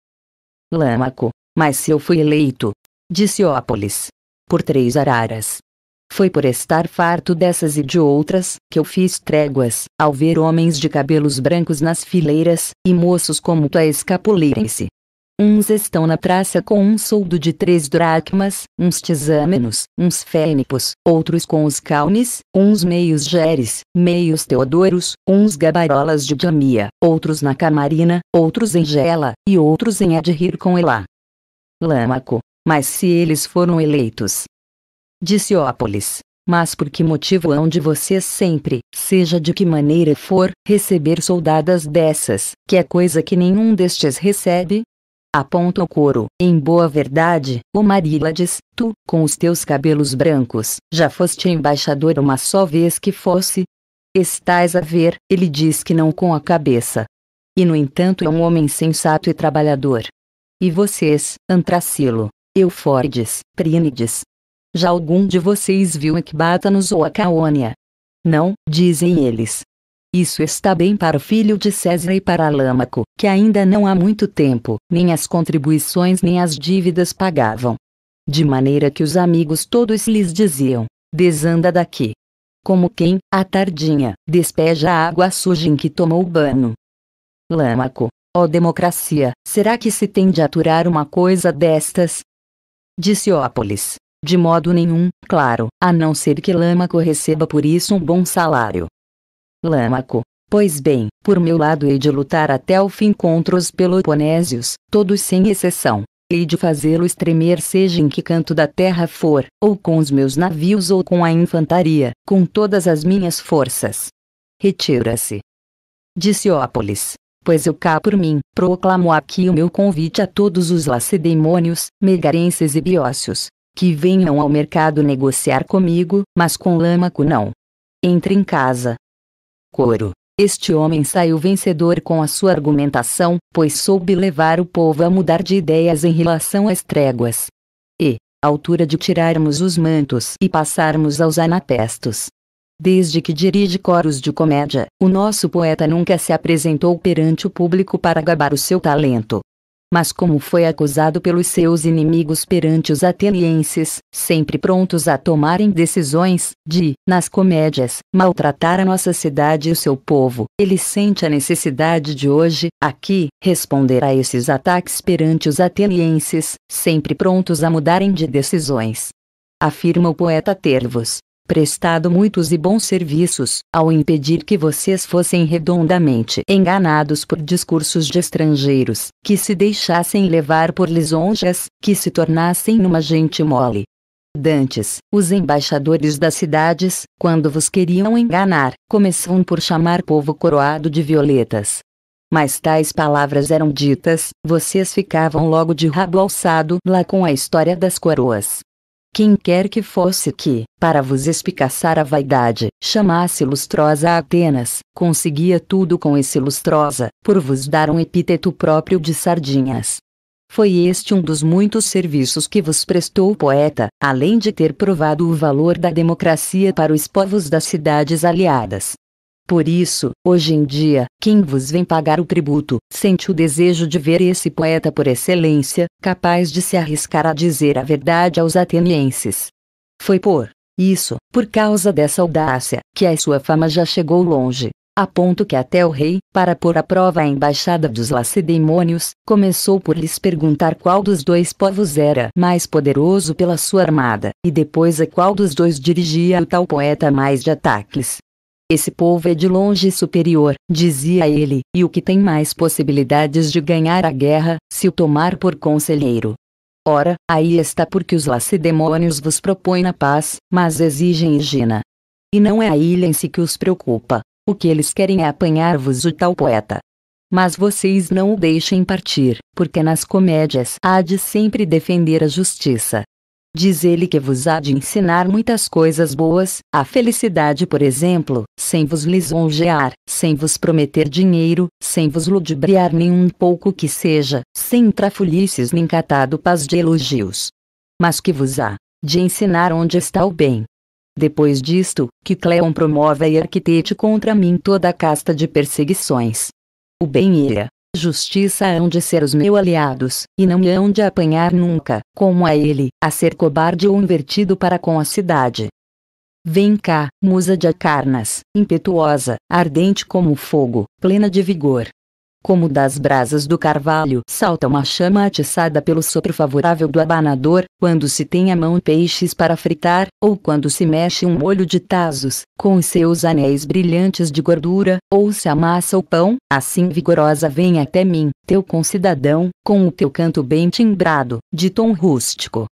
Lâmaco, mas se eu fui eleito, disse Ópolis, por três araras. Foi por estar farto dessas e de outras que eu fiz tréguas, ao ver homens de cabelos brancos nas fileiras, e moços como tu a escapulirem-se. Uns estão na praça com um soldo de três dracmas, uns tisâmenos, uns fênipos, outros com os caunes, uns meios geres, meios teodoros, uns gabarolas de jamia, outros na camarina, outros em gela, e outros em adrir com elá. Lâmaco. Mas se eles foram eleitos. Disse Ópolis. Mas por que motivo hão de vocês sempre, seja de que maneira for, receber soldadas dessas, que é coisa que nenhum destes recebe? aponta o couro. Em boa verdade, o Marílades, tu, com os teus cabelos brancos, já foste embaixador uma só vez que fosse. Estás a ver, ele diz que não com a cabeça. E no entanto é um homem sensato e trabalhador. E vocês, Antracilo, Eufordes, Prínides. Já algum de vocês viu Ecbátanos ou a Caônia? Não, dizem eles, isso está bem para o filho de César e para Lâmaco, que ainda não há muito tempo, nem as contribuições nem as dívidas pagavam. De maneira que os amigos todos lhes diziam: desanda daqui. Como quem, à tardinha, despeja a água suja em que tomou o bano. Lâmaco, ó democracia, será que se tem de aturar uma coisa destas? Disse Ópolis. De modo nenhum, claro, a não ser que Lâmaco receba por isso um bom salário. Lâmaco. Pois bem, por meu lado hei de lutar até o fim contra os Peloponésios, todos sem exceção. Hei de fazê-lo estremer seja em que canto da terra for, ou com os meus navios ou com a infantaria, com todas as minhas forças. Retira-se. Diciópolis. Pois eu cá por mim, proclamo aqui o meu convite a todos os lacedemônios, megarenses e biócios, que venham ao mercado negociar comigo, mas com Lâmaco não. Entre em casa, coro. Este homem saiu vencedor com a sua argumentação, pois soube levar o povo a mudar de ideias em relação às tréguas. E, altura de tirarmos os mantos e passarmos aos anapestos. Desde que dirige coros de comédia, o nosso poeta nunca se apresentou perante o público para gabar o seu talento mas como foi acusado pelos seus inimigos perante os atenienses, sempre prontos a tomarem decisões, de, nas comédias, maltratar a nossa cidade e o seu povo, ele sente a necessidade de hoje, aqui, responder a esses ataques perante os atenienses, sempre prontos a mudarem de decisões. Afirma o poeta Tervos prestado muitos e bons serviços, ao impedir que vocês fossem redondamente enganados por discursos de estrangeiros, que se deixassem levar por lisonjas, que se tornassem numa gente mole. Dantes, os embaixadores das cidades, quando vos queriam enganar, começam por chamar povo coroado de violetas. Mas tais palavras eram ditas, vocês ficavam logo de rabo alçado lá com a história das coroas quem quer que fosse que, para vos espicaçar a vaidade, chamasse lustrosa a Atenas, conseguia tudo com esse lustrosa, por vos dar um epíteto próprio de sardinhas. Foi este um dos muitos serviços que vos prestou o poeta, além de ter provado o valor da democracia para os povos das cidades aliadas. Por isso, hoje em dia, quem vos vem pagar o tributo, sente o desejo de ver esse poeta por excelência, capaz de se arriscar a dizer a verdade aos atenienses. Foi por isso, por causa dessa audácia, que a sua fama já chegou longe, a ponto que até o rei, para pôr à prova a embaixada dos lacedemônios, começou por lhes perguntar qual dos dois povos era mais poderoso pela sua armada, e depois a qual dos dois dirigia o tal poeta mais de ataques. Esse povo é de longe superior, dizia ele, e o que tem mais possibilidades de ganhar a guerra, se o tomar por conselheiro. Ora, aí está porque os lacedemônios vos propõem a paz, mas exigem higiene. E não é a ilha em si que os preocupa, o que eles querem é apanhar-vos o tal poeta. Mas vocês não o deixem partir, porque nas comédias há de sempre defender a justiça, Diz ele que vos há de ensinar muitas coisas boas, a felicidade, por exemplo, sem vos lisonjear, sem vos prometer dinheiro, sem vos ludibriar nenhum pouco que seja, sem trafulices nem catado paz de elogios. Mas que vos há de ensinar onde está o bem. Depois disto, que Cleon promove e arquitete contra mim toda a casta de perseguições. O bem ilha, é Justiça hão de ser os meus aliados, e não me hão de apanhar nunca, como a ele, a ser cobarde ou invertido para com a cidade. Vem cá, musa de Acarnas, impetuosa, ardente como o fogo, plena de vigor, como das brasas do carvalho salta uma chama atiçada pelo sopro favorável do abanador, quando se tem à mão peixes para fritar, ou quando se mexe um molho de tazos, com seus anéis brilhantes de gordura, ou se amassa o pão, assim vigorosa vem até mim, teu concidadão, com o teu canto bem timbrado, de tom rústico.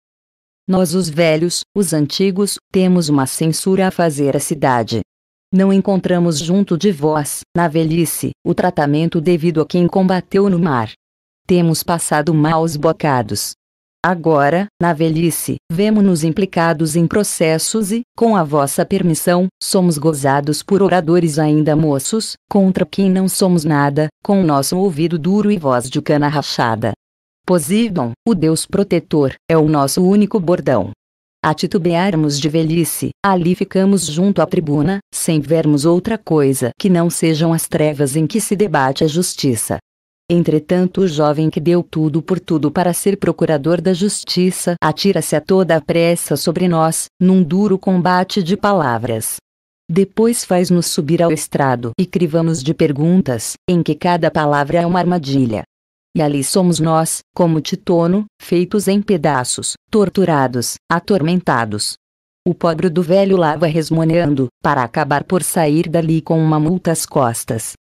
Nós os velhos, os antigos, temos uma censura a fazer à cidade, não encontramos junto de vós, na velhice, o tratamento devido a quem combateu no mar. Temos passado maus bocados. Agora, na velhice, vemo-nos implicados em processos e, com a vossa permissão, somos gozados por oradores ainda moços, contra quem não somos nada, com nosso ouvido duro e voz de cana rachada. Posidon, o deus protetor, é o nosso único bordão a titubearmos de velhice, ali ficamos junto à tribuna, sem vermos outra coisa que não sejam as trevas em que se debate a justiça. Entretanto, o jovem que deu tudo por tudo para ser procurador da justiça atira-se a toda a pressa sobre nós, num duro combate de palavras. Depois faz-nos subir ao estrado e crivamos de perguntas, em que cada palavra é uma armadilha. E ali somos nós, como Titono, feitos em pedaços, torturados, atormentados. O pobre do velho lá vai resmoneando, para acabar por sair dali com uma multa às costas.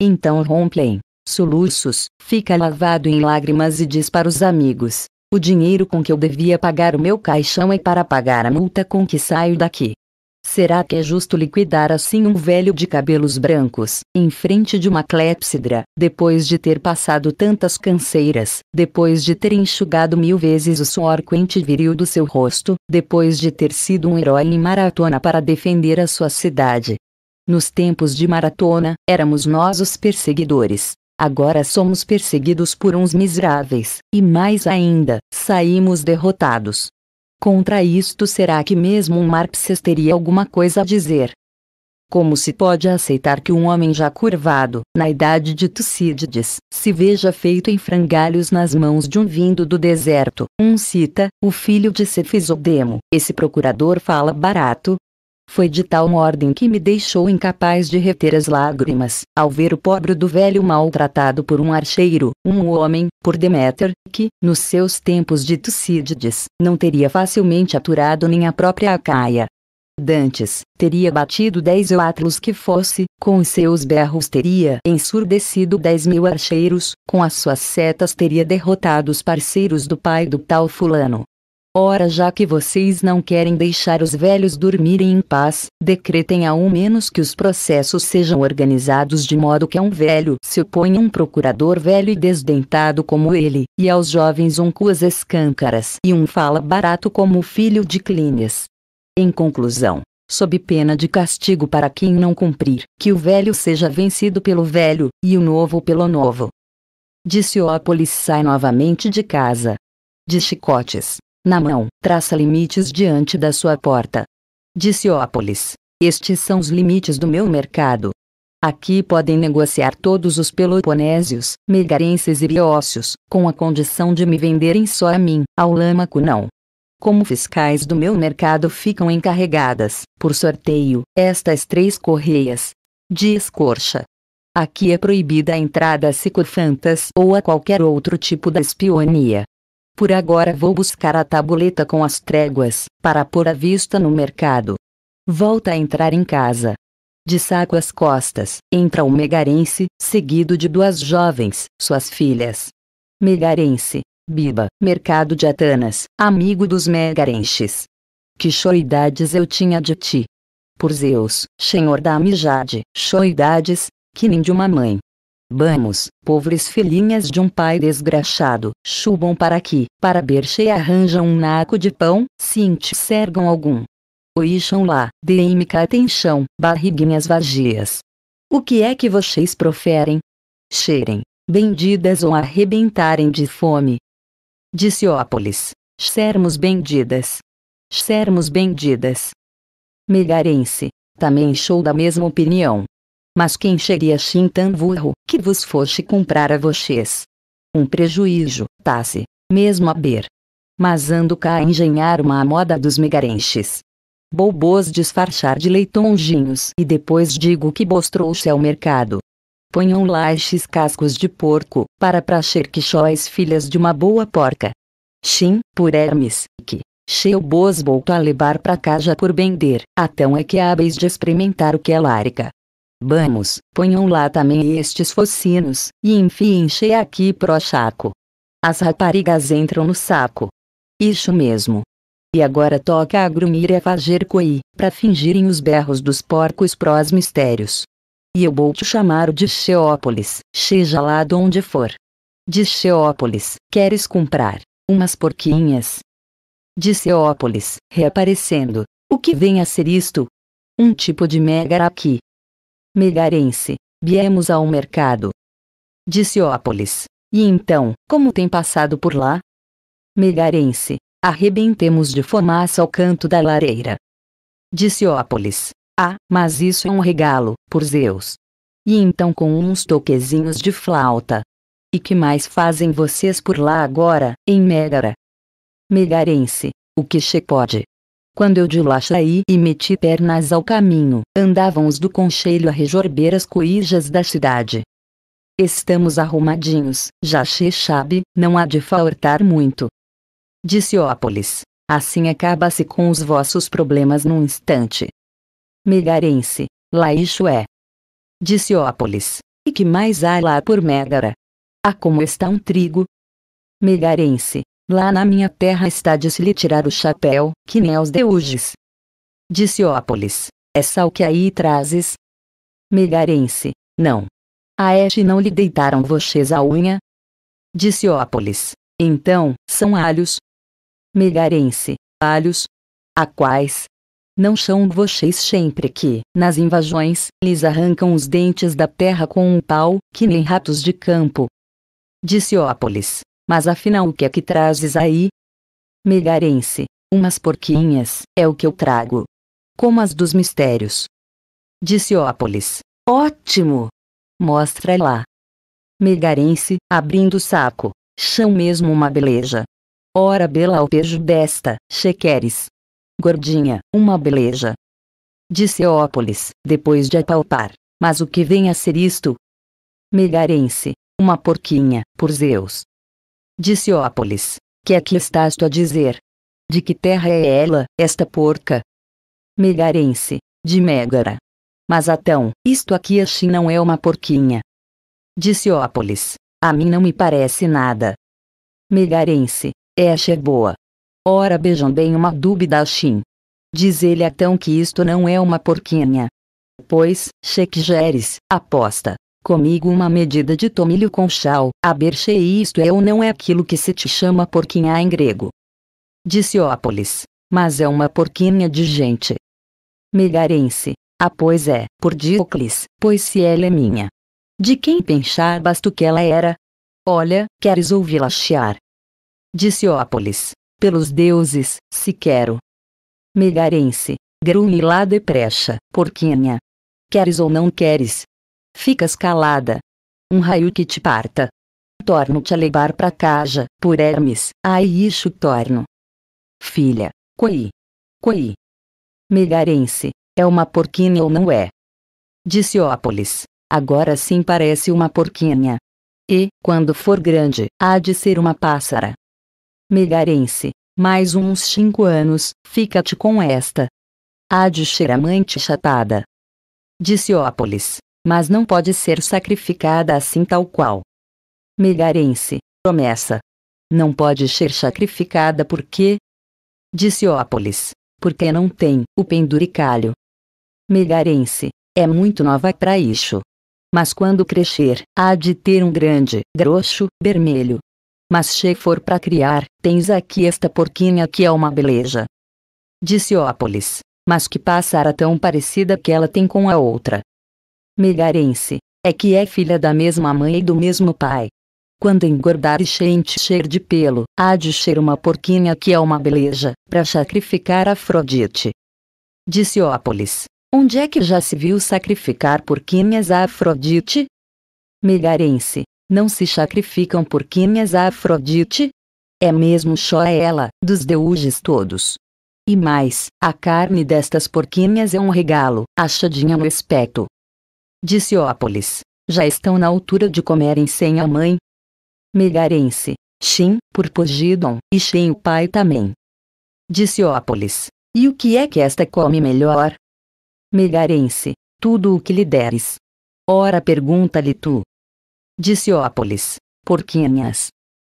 Então rompe em soluços, fica lavado em lágrimas e diz para os amigos: O dinheiro com que eu devia pagar o meu caixão é para pagar a multa com que saio daqui. Será que é justo liquidar assim um velho de cabelos brancos, em frente de uma clepsidra, depois de ter passado tantas canseiras, depois de ter enxugado mil vezes o suor quente viril do seu rosto, depois de ter sido um herói em maratona para defender a sua cidade? Nos tempos de maratona, éramos nós os perseguidores. Agora somos perseguidos por uns miseráveis, e mais ainda, saímos derrotados. Contra isto será que mesmo um Marxes teria alguma coisa a dizer? Como se pode aceitar que um homem já curvado, na idade de Tucídides, se veja feito em frangalhos nas mãos de um vindo do deserto? Um cita, o filho de Cefisodemo, esse procurador fala barato, foi de tal ordem que me deixou incapaz de reter as lágrimas, ao ver o pobre do velho maltratado por um archeiro, um homem, por Deméter, que, nos seus tempos de Tucídides, não teria facilmente aturado nem a própria Acaia. Dantes, teria batido dez eátrios que fosse, com os seus berros teria ensurdecido dez mil archeiros, com as suas setas teria derrotado os parceiros do pai do tal fulano, Ora, já que vocês não querem deixar os velhos dormirem em paz, decretem ao menos que os processos sejam organizados de modo que a um velho se oponha um procurador velho e desdentado como ele, e aos jovens um cuas escâncaras e um fala barato como o filho de Clínias. Em conclusão, sob pena de castigo para quem não cumprir, que o velho seja vencido pelo velho, e o novo pelo novo. Diciópolis sai novamente de casa. De chicotes na mão, traça limites diante da sua porta. Diciópolis. Estes são os limites do meu mercado. Aqui podem negociar todos os peloponésios, megarenses e biócios, com a condição de me venderem só a mim, ao Lâmaco não. Como fiscais do meu mercado ficam encarregadas, por sorteio, estas três correias. De Corcha. Aqui é proibida a entrada a psicofantas ou a qualquer outro tipo de espionia, por agora vou buscar a tabuleta com as tréguas, para pôr a vista no mercado. Volta a entrar em casa. De saco às costas, entra o megarense, seguido de duas jovens, suas filhas. Megarense. Biba, mercado de Atanas, amigo dos megarenches. Que choidades eu tinha de ti. Por Zeus, senhor da amizade, choidades, que nem de uma mãe. Vamos, pobres filhinhas de um pai desgraçado, chubam para aqui, para Berche arranjam um naco de pão, se enxergam algum. Oixam lá, deem-me cá atenção, barriguinhas vagias. O que é que vocês proferem? Cheirem, bendidas ou arrebentarem de fome. Disse Ópolis, sermos bendidas. Sermos bendidas. Megarense, também sou da mesma opinião mas quem seria Shintan Vurro, que vos fosse comprar a vocês? Um prejuízo, tasse, mesmo a ber. Mas ando cá a engenhar uma moda dos megarenches. Bobos disfarçar de leitonjinhos e depois digo que mostrou trouxe ao mercado. Ponham lá estes cascos de porco, para praxer que chóis filhas de uma boa porca. Xin, por Hermes, que, cheio bos volto a levar pra casa por vender, atão é que hábeis de experimentar o que é larica. Vamos, ponham lá também estes focinos, e enfiem enche aqui pro chaco. As raparigas entram no saco. Isso mesmo. E agora toca a grumir e a fazer coi, para fingirem os berros dos porcos prós mistérios. E eu vou te chamar de Xeópolis, seja lá de onde for. De Xeópolis, queres comprar umas porquinhas? De Xeópolis, reaparecendo. O que vem a ser isto? Um tipo de mega aqui, Megarense, viemos ao mercado. Disse Ópolis. E então, como tem passado por lá? Megarense, arrebentemos de fumaça ao canto da lareira. Disse Ópolis. Ah, mas isso é um regalo, por Zeus. E então com uns toquezinhos de flauta. E que mais fazem vocês por lá agora, em Megara? Megarense, o que che pode? Quando eu de lá saí e meti pernas ao caminho, andavam os do conchelho a rejorber as coijas da cidade. Estamos arrumadinhos, já che sabe, não há de faltar muito. Disse Ópolis. Assim acaba-se com os vossos problemas num instante. Megarense, lá isso é. Disse Ópolis. E que mais há lá por Megara? Ah como está um trigo? Megarense, Lá na minha terra está de se lhe tirar o chapéu, que nem aos deuses. Disse Ópolis. É sal que aí trazes? Megarense. Não. A este não lhe deitaram vocês a unha? Disse Ópolis. Então, são alhos? Megarense. Alhos? A quais? Não são vocês sempre que, nas invasões, lhes arrancam os dentes da terra com um pau, que nem ratos de campo. Disse Ópolis. Mas afinal o que é que trazes aí? Megarense, umas porquinhas, é o que eu trago. Como as dos mistérios. Disse Ópolis. Ótimo! Mostra lá. Megarense, abrindo o saco, chão mesmo uma beleza. Ora bela ao pejo desta, chequeres. Gordinha, uma beleza. Disse Ópolis, depois de apalpar. Mas o que vem a ser isto? Megarense, uma porquinha, por Zeus, disse Ópolis, que aqui é estás tu a dizer? De que terra é ela, esta porca? Megarense, de Megara. Mas atão, isto aqui assim não é uma porquinha. Disse Ópolis, a mim não me parece nada. Megarense, é esta é boa. Ora vejam bem uma dúvida assim. Diz ele atão que isto não é uma porquinha. Pois, Geres, aposta, comigo uma medida de tomilho com chal, aberche isto é ou não é aquilo que se te chama porquinha em grego. disseópolis mas é uma porquinha de gente. Megarense, ah pois é, por Diocles, pois se ela é minha. De quem pensar basto que ela era? Olha, queres ouvi-la chiar? Disse pelos deuses, se quero. Megarense, Grume lá depressa, porquinha. Queres ou não queres, Ficas calada. Um raio que te parta. Torno-te a levar pra caja, por Hermes, a isso torno. Filha, coi. Coi. Megarense, é uma porquinha ou não é? Disse Ópolis. Agora sim parece uma porquinha. E, quando for grande, há de ser uma pássara. Megarense, mais uns cinco anos, fica-te com esta. Há de ser a mãe te chatada. Disse Ópolis mas não pode ser sacrificada assim tal qual. Megarense, promessa. Não pode ser sacrificada porque? disseópolis, porque não tem o penduricalho. Megarense, é muito nova para isso. Mas quando crescer, há de ter um grande, grosso, vermelho. Mas se for para criar, tens aqui esta porquinha que é uma beleza. disseópolis. mas que passará tão parecida que ela tem com a outra, megarense, é que é filha da mesma mãe e do mesmo pai. Quando engordar e encher de pelo, há de ser uma porquinha que é uma beleza, para sacrificar Afrodite. Disse Ópolis. Onde é que já se viu sacrificar porquinhas a Afrodite? Megarense. Não se sacrificam porquinhas a Afrodite? É mesmo só ela, dos deuses todos. E mais, a carne destas porquinhas é um regalo, achadinha no espeto, disse Ópolis. Já estão na altura de comerem sem a mãe? Megarense, Shin, Pogidon, e Shin o pai também. Disse Ópolis. E o que é que esta come melhor? Megarense, tudo o que lhe deres. Ora pergunta-lhe tu. Disse Ópolis. Porquinhas.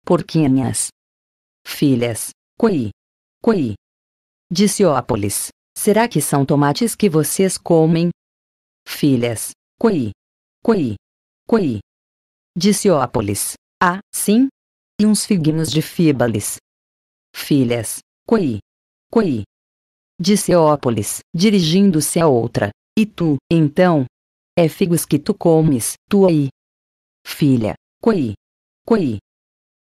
Porquinhas. Filhas, coi. Coi. Disse Ópolis. Será que são tomates que vocês comem? Filhas, Coi. Coi. Coi. Disse Ópolis. Ah, sim? E uns figuinhos de Fíbales. Filhas. Coi. Coi. Disse Ópolis, dirigindo-se a outra. E tu, então? É figos que tu comes, tu aí. Filha. Coi. Coi.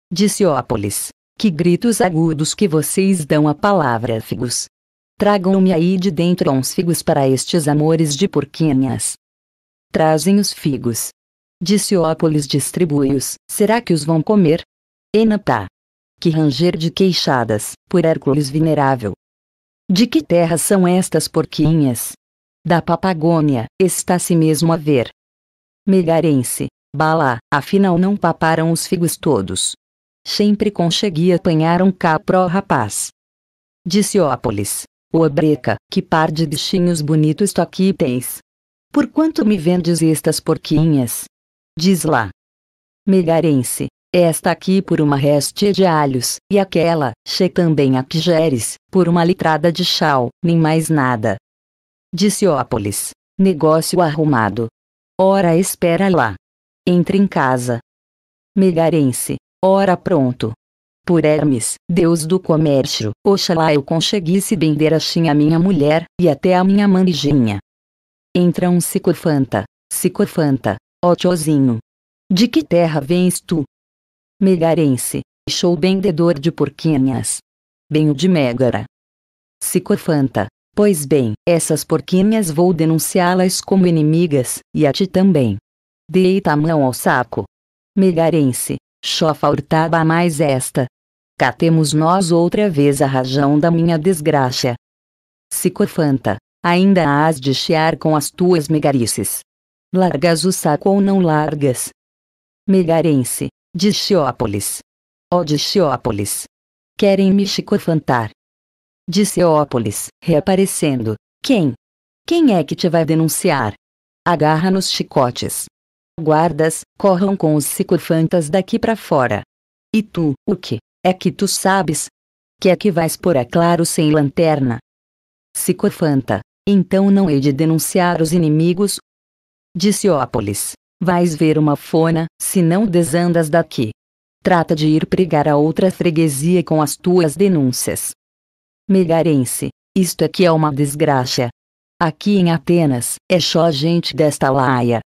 Disse Ópolis. Que gritos agudos que vocês dão à palavra figos. Tragam-me aí de dentro uns figos para estes amores de porquinhas. Trazem os figos. Diciópolis distribui-os, será que os vão comer? Enatá. Que ranger de queixadas, por Hércules venerável. De que terra são estas porquinhas? Da Papagônia, está-se mesmo a ver. Megarense, bala, afinal não paparam os figos todos. Sempre consegui apanhar um capro rapaz. Diciópolis. Ô breca, que par de bichinhos bonitos tu aqui tens. Por quanto me vendes estas porquinhas? Diz lá. Megarense, esta aqui por uma réstia de alhos, e aquela, che também a que por uma litrada de chal, nem mais nada. Disse Ópolis. Negócio arrumado. Ora espera lá. Entre em casa. Megarense, ora pronto. Por Hermes, deus do comércio, oxalá eu conseguisse vender assim a minha mulher, e até a minha manijinha entra um sicofanta, sicofanta, ó tiozinho. De que terra vens tu? Megarense, show vendedor de porquinhas. Benho de Megara. Sicofanta, pois bem, essas porquinhas vou denunciá-las como inimigas, e a ti também. Deita a mão ao saco. Megarense, chofa hurtaba mais esta. Catemos nós outra vez a rajão da minha desgraça. Sicofanta ainda hás de chiar com as tuas megarices. Largas o saco ou não largas? Megarense, de Xiópolis. Ó oh, de Xiópolis. Querem me chicofantar. De Xiópolis, reaparecendo. Quem? Quem é que te vai denunciar? Agarra nos chicotes. Guardas, corram com os sicofantas daqui para fora. E tu, o que? É que tu sabes? Que é que vais por a claro sem lanterna? Cicofanta, então não hei de denunciar os inimigos? Disse Ópolis. Vais ver uma fona, se não desandas daqui. Trata de ir pregar a outra freguesia com as tuas denúncias. Megarense, isto aqui é uma desgraça. Aqui em Atenas, é só gente desta laia.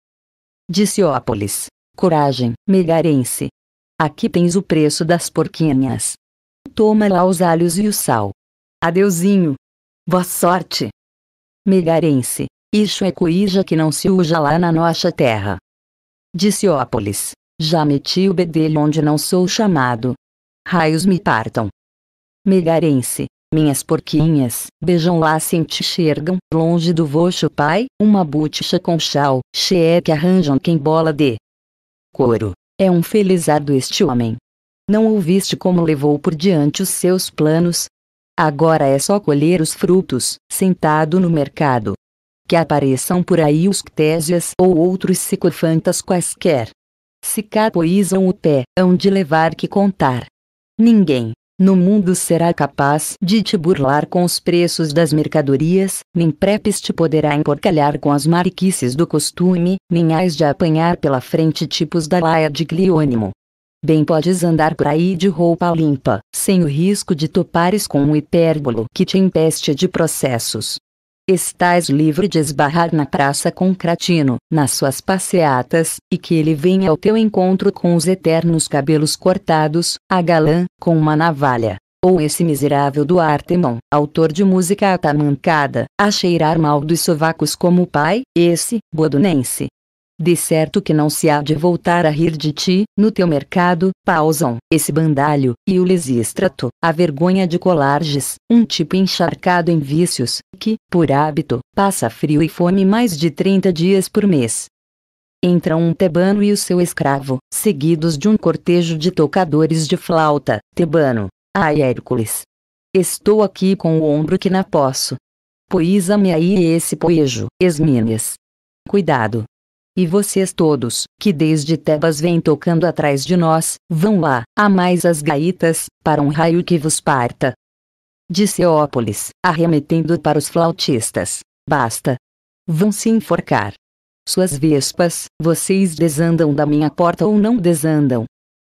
Disse Ópolis. Coragem, Megarense. Aqui tens o preço das porquinhas. Toma lá os alhos e o sal. Adeusinho. Boa sorte. Megarense, isso é coija que não se usa lá na nossa terra. Diciópolis, já meti o bedelho onde não sou chamado. Raios me partam. Megarense, minhas porquinhas, beijam lá sem te xergam longe do vosso pai, uma buticha com chal, cheé que arranjam quem bola dê. Coro, é um felizardo este homem. Não ouviste como levou por diante os seus planos, Agora é só colher os frutos, sentado no mercado. Que apareçam por aí os ctésias ou outros psicofantas quaisquer. Se capoizam o pé, hão de levar que contar. Ninguém, no mundo será capaz de te burlar com os preços das mercadorias, nem prepes te poderá emporcalhar com as mariquices do costume, nem hás de apanhar pela frente tipos da laia de gliônimo. Bem podes andar por aí de roupa limpa, sem o risco de topares com um hipérbolo que te empeste de processos. Estás livre de esbarrar na praça com Cratino, nas suas passeatas, e que ele venha ao teu encontro com os eternos cabelos cortados, a galã, com uma navalha. Ou esse miserável do Artemon, autor de música atamancada, a cheirar mal dos sovacos como pai, esse, bodonense, de certo que não se há de voltar a rir de ti, no teu mercado, pausam, esse bandalho, e o lesístrato, a vergonha de colarges, um tipo encharcado em vícios, que, por hábito, passa frio e fome mais de 30 dias por mês. Entram um tebano e o seu escravo, seguidos de um cortejo de tocadores de flauta, tebano. Ai Hércules! Estou aqui com o ombro que não posso. Poisa-me aí esse poejo, Esmínias. Cuidado, e vocês todos, que desde Tebas vêm tocando atrás de nós, vão lá, a mais as gaitas, para um raio que vos parta. Disse Ópolis, arremetendo para os flautistas. Basta. Vão se enforcar. Suas vespas, vocês desandam da minha porta ou não desandam.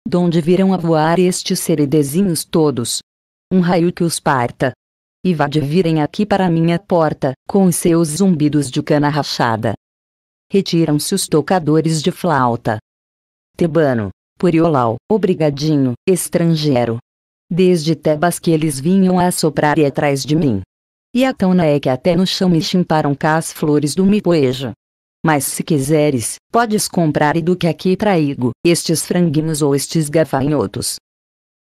Donde virão a voar estes seridezinhos todos? Um raio que os parta. E vá de virem aqui para minha porta, com os seus zumbidos de cana rachada retiram-se os tocadores de flauta. Tebano, Puriolau, Obrigadinho, Estrangeiro. Desde Tebas que eles vinham a soprar e atrás de mim. E a tão é que até no chão me chimparam cá as flores do mipoejo. Mas se quiseres, podes comprar e do que aqui traigo, estes franguinhos ou estes gafanhotos.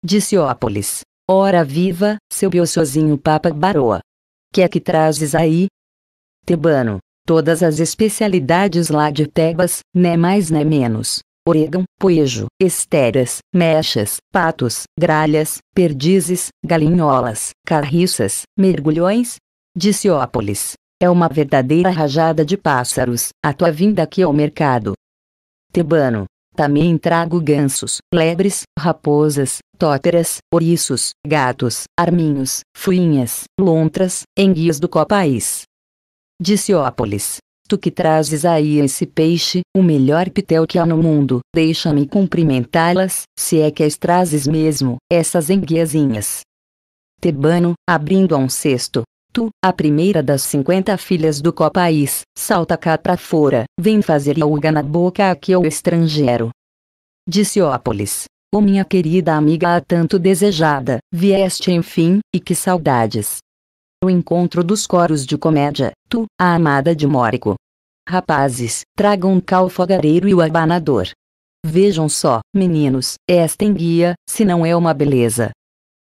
Disse Ópolis. Ora viva, seu biosozinho Papa Baroa. Que é que trazes aí? Tebano, todas as especialidades lá de Tebas, né mais né menos. oregão poejo, esteras, mechas, patos, gralhas, perdizes, galinholas, carriças, mergulhões. Diciópolis. É uma verdadeira rajada de pássaros, a tua vinda aqui ao mercado. Tebano. Também trago gansos, lebres, raposas, tóteras, ouriços, gatos, arminhos, fuinhas, lontras, enguias do copaís, Diciópolis, Tu que trazes aí esse peixe, o melhor pitel que há no mundo, deixa-me cumprimentá-las, se é que as trazes mesmo, essas enguiazinhas. Tebano, abrindo a um cesto. Tu, a primeira das cinquenta filhas do Copaís, salta cá pra fora, vem fazer yoga na boca aqui ao estrangeiro. Diciópolis, Ô oh, minha querida amiga a tanto desejada, vieste enfim, e que saudades. O encontro dos coros de comédia, tu, a amada de Mórico. Rapazes, tragam um cá o fogareiro e o abanador. Vejam só, meninos, esta enguia, se não é uma beleza.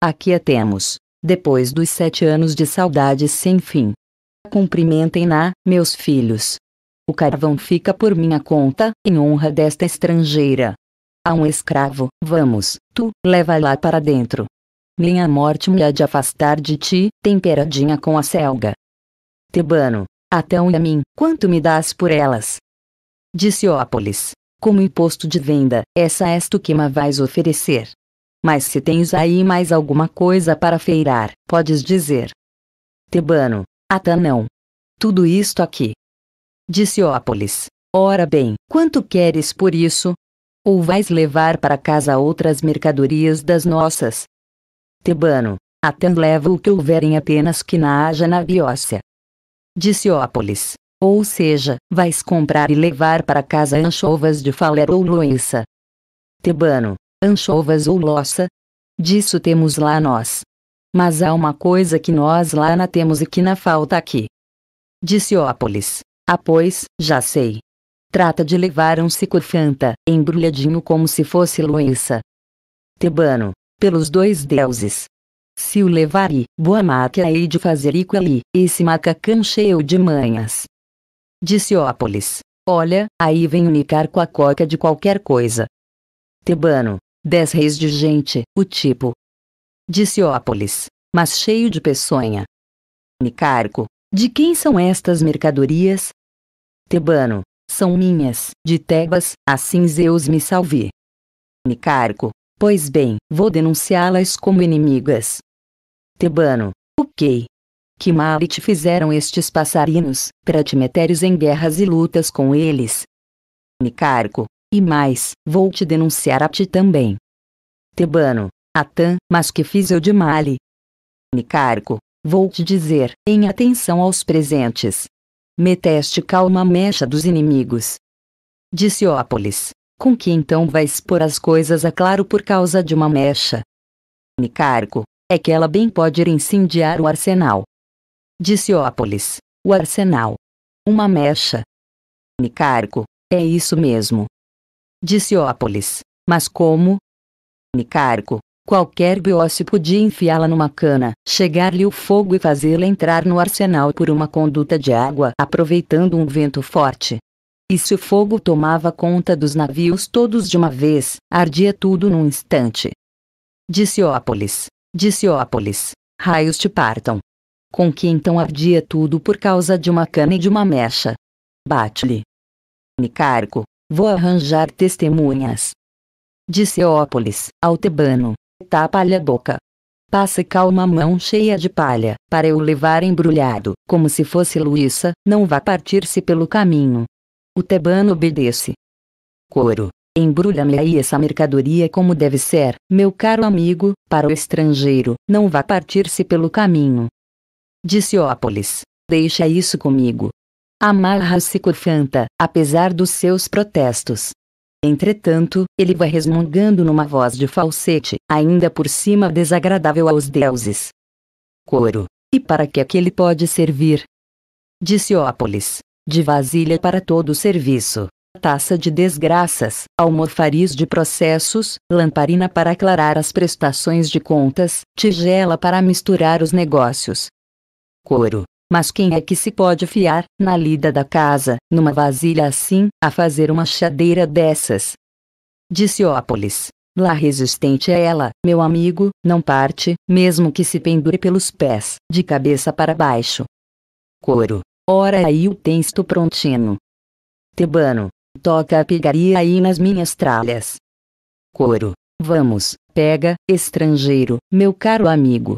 Aqui a temos, depois dos sete anos de saudades sem fim. Cumprimentem-na, meus filhos. O carvão fica por minha conta, em honra desta estrangeira. A um escravo, vamos, tu, leva lá para dentro nem a morte me há de afastar de ti, temperadinha com a selga. Tebano, até e a mim, quanto me dás por elas? Disse Ópolis. Como imposto de venda, essa és tu que me vais oferecer. Mas se tens aí mais alguma coisa para feirar, podes dizer. Tebano, até não. Tudo isto aqui. Disse Ópolis. Ora bem, quanto queres por isso? Ou vais levar para casa outras mercadorias das nossas, Tebano, até leva o que houver em Atenas que naja na Biócia. Diciópolis. ou seja, vais comprar e levar para casa anchovas de falero ou loença. Tebano, anchovas ou loça? Disso temos lá nós. Mas há uma coisa que nós lá na temos e que na falta aqui. Diciópolis. Ópolis, ah pois, já sei. Trata de levar um cicofanta, embrulhadinho como se fosse loença. Tebano, pelos dois deuses. Se o levari, boa máquina hei de fazer ali esse macacão cheio de manhas. Disse Ópolis. Olha, aí vem unicar com a coca de qualquer coisa. Tebano. Dez reis de gente, o tipo. Disse Ópolis. Mas cheio de peçonha. Nicarco. De quem são estas mercadorias? Tebano. São minhas, de Tebas, assim Zeus me salve. Nicarco. Pois bem, vou denunciá-las como inimigas. Tebano. Ok. Que mal te fizeram estes passarinos, meteres em guerras e lutas com eles? Nicarco. E mais, vou te denunciar a ti também. Tebano. Atã, mas que fiz eu de male? Nicarco. Vou te dizer, em atenção aos presentes. Meteste calma mecha dos inimigos. Diciópolis com que então vai expor as coisas a é claro por causa de uma mecha. Nicargo, é que ela bem pode ir incendiar o arsenal. Disse Ópolis, o arsenal. Uma mecha. Nicargo, é isso mesmo. Disse Ópolis, mas como? Nicargo, qualquer biócio podia enfiá-la numa cana, chegar-lhe o fogo e fazê-la entrar no arsenal por uma conduta de água aproveitando um vento forte. E se o fogo tomava conta dos navios todos de uma vez, ardia tudo num instante. Disseópolis, Disseópolis, raios te partam. Com que então ardia tudo por causa de uma cana e de uma mecha. Bate-lhe. Nicarco, vou arranjar testemunhas. Diciópolis, Altebano, tapa-lhe a boca. Passe calma a mão cheia de palha, para eu levar embrulhado, como se fosse Luísa, não vá partir-se pelo caminho, o tebano obedece. Coro. Embrulha-me aí essa mercadoria como deve ser, meu caro amigo, para o estrangeiro, não vá partir-se pelo caminho. Disse Ópolis. Deixa isso comigo. Amarra-se Cofanta, apesar dos seus protestos. Entretanto, ele vai resmungando numa voz de falsete, ainda por cima desagradável aos deuses. Coro. E para que aquele pode servir? Disse Ópolis de vasilha para todo o serviço, taça de desgraças, almofariz de processos, lamparina para aclarar as prestações de contas, tigela para misturar os negócios. Couro. Mas quem é que se pode fiar, na lida da casa, numa vasilha assim, a fazer uma chadeira dessas? Disse Ópolis. Lá resistente é ela, meu amigo, não parte, mesmo que se pendure pelos pés, de cabeça para baixo. Coro. Ora aí o texto prontinho Tebano, toca a pigaria aí nas minhas tralhas. Coro, vamos, pega, estrangeiro, meu caro amigo.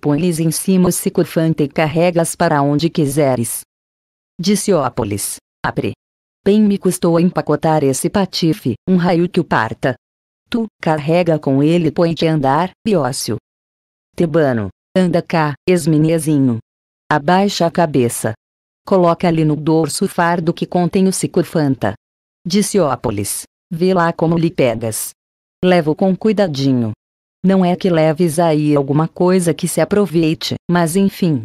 Põe-lhes em cima o cicofante e carregas para onde quiseres. Diciópolis apre. Bem me custou a empacotar esse patife, um raio que o parta. Tu, carrega com ele põe-te a andar, Biócio. Tebano, anda cá, esminezinho. Abaixa a cabeça, Coloca-lhe no dorso o fardo que contém o sicurfanta, disseópolis. Vê lá como lhe pegas. Levo com cuidadinho. Não é que leves aí alguma coisa que se aproveite, mas enfim.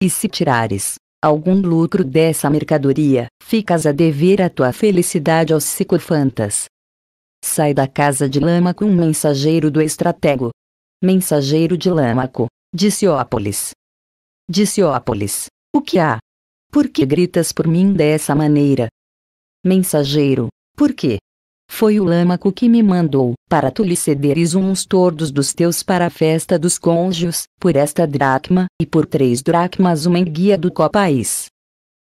E se tirares algum lucro dessa mercadoria, ficas a dever a tua felicidade aos sicurfantas. Sai da casa de Lâmaco um mensageiro do estratego. Mensageiro de Lâmaco, disse disseópolis. o que há? Por que gritas por mim dessa maneira? Mensageiro, por quê? Foi o Lâmaco que me mandou, para tu lhe cederes uns tordos dos teus para a festa dos cônjuges, por esta dracma, e por três dracmas uma enguia do copaís.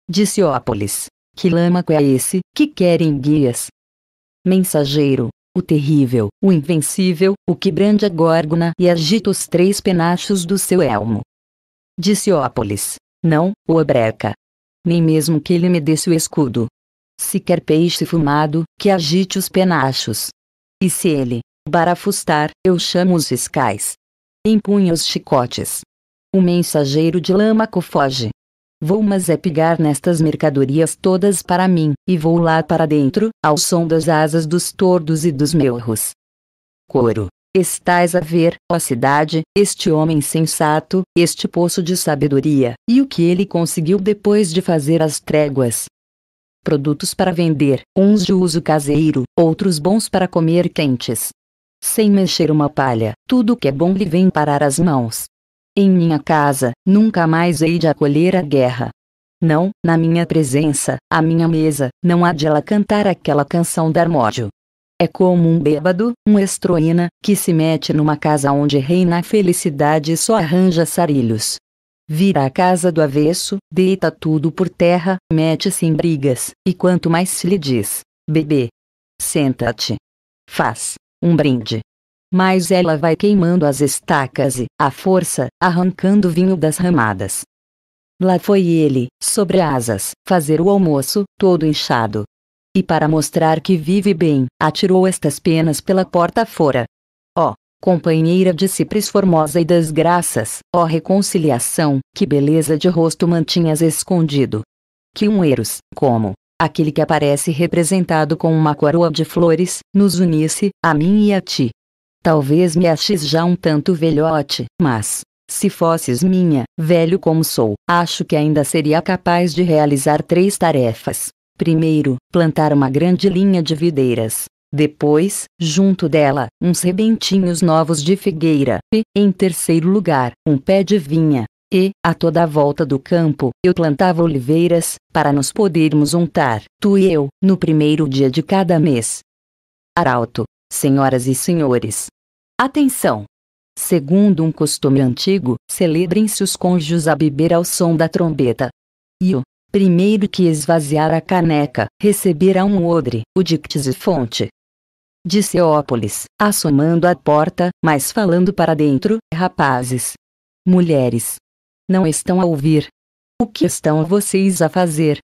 Disseópolis, Que Lâmaco é esse, que quer enguias? Mensageiro, o terrível, o invencível, o que brande a górgona e agita os três penachos do seu elmo. Disseópolis, Não, o obreca, nem mesmo que ele me desse o escudo. Se quer peixe fumado, que agite os penachos. E se ele barafustar, eu chamo os fiscais. Empunha os chicotes. O mensageiro de Lamaco foge. Vou mas é pegar nestas mercadorias todas para mim, e vou lá para dentro, ao som das asas dos tordos e dos melros. Coro. Estais a ver, ó cidade, este homem sensato, este poço de sabedoria, e o que ele conseguiu depois de fazer as tréguas. Produtos para vender, uns de uso caseiro, outros bons para comer quentes. Sem mexer uma palha, tudo que é bom lhe vem parar às mãos. Em minha casa, nunca mais hei de acolher a guerra. Não, na minha presença, à minha mesa, não há de ela cantar aquela canção da é como um bêbado, um estroína, que se mete numa casa onde reina a felicidade e só arranja sarilhos. Vira a casa do avesso, deita tudo por terra, mete-se em brigas, e quanto mais se lhe diz, bebê, senta-te. Faz um brinde. Mas ela vai queimando as estacas e, à força, arrancando vinho das ramadas. Lá foi ele, sobre asas, fazer o almoço, todo inchado, e para mostrar que vive bem, atirou estas penas pela porta fora. Ó, oh, companheira de cipres formosa e das graças, ó oh reconciliação, que beleza de rosto mantinhas escondido. Que um eros, como, aquele que aparece representado com uma coroa de flores, nos unisse, a mim e a ti. Talvez me aches já um tanto velhote, mas, se fosses minha, velho como sou, acho que ainda seria capaz de realizar três tarefas. Primeiro, plantar uma grande linha de videiras. Depois, junto dela, uns rebentinhos novos de figueira. E, em terceiro lugar, um pé de vinha. E, a toda a volta do campo, eu plantava oliveiras, para nos podermos untar, tu e eu, no primeiro dia de cada mês. Arauto. Senhoras e senhores. Atenção! Segundo um costume antigo, celebrem-se os cônjuges a beber ao som da trombeta. Io, Primeiro que esvaziar a caneca, receberá um odre, o dictis e fonte. Disse Ópolis, assomando a porta, mas falando para dentro, rapazes. Mulheres. Não estão a ouvir. O que estão vocês a fazer?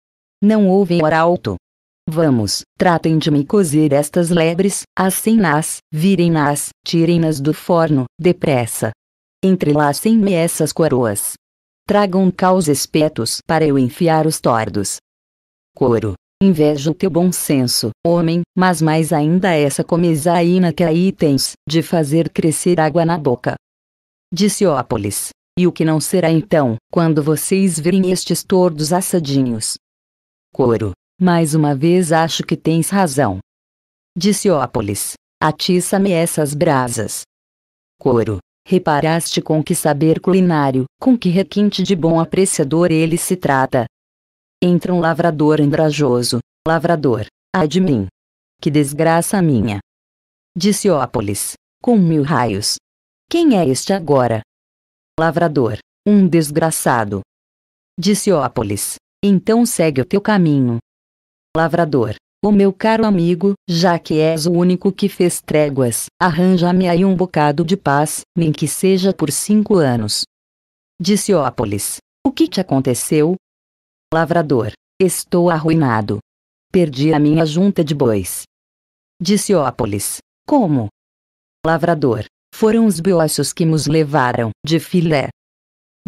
Não ouvem arauto. Vamos, tratem de me cozer estas lebres, assem-nas, virem-nas, tirem-nas do forno, depressa. Entrelacem-me essas coroas. Tragam cá os espetos para eu enfiar os tordos. Coro. Invejo o teu bom senso, homem, mas mais ainda essa comezaína que aí tens, de fazer crescer água na boca. Diciópolis. E o que não será então, quando vocês virem estes tordos assadinhos? Coro. Mais uma vez acho que tens razão. Diciópolis. Atiça-me essas brasas. Coro. Reparaste com que saber culinário, com que requinte de bom apreciador ele se trata. Entra um lavrador andrajoso, lavrador, ai de mim. Que desgraça minha. Disse Ópolis, com mil raios. Quem é este agora? Lavrador, um desgraçado. Disse Ópolis, então segue o teu caminho. Lavrador, o meu caro amigo, já que és o único que fez tréguas, arranja-me aí um bocado de paz, nem que seja por cinco anos. Disse Ópolis. O que te aconteceu? Lavrador. Estou arruinado. Perdi a minha junta de bois. Disse Ópolis. Como? Lavrador. Foram os beócios que nos levaram, de filé.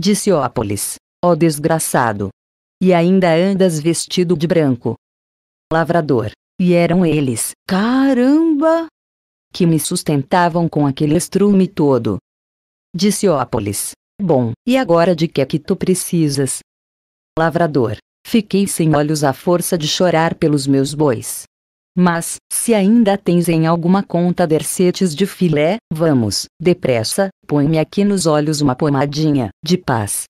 Disse Ópolis. Ó oh desgraçado. E ainda andas vestido de branco, lavrador, e eram eles, caramba! Que me sustentavam com aquele estrume todo. Disse Ópolis, bom, e agora de que é que tu precisas? Lavrador, fiquei sem olhos à força de chorar pelos meus bois. Mas, se ainda tens em alguma conta dercetes de filé, vamos, depressa, põe-me aqui nos olhos uma pomadinha, de paz.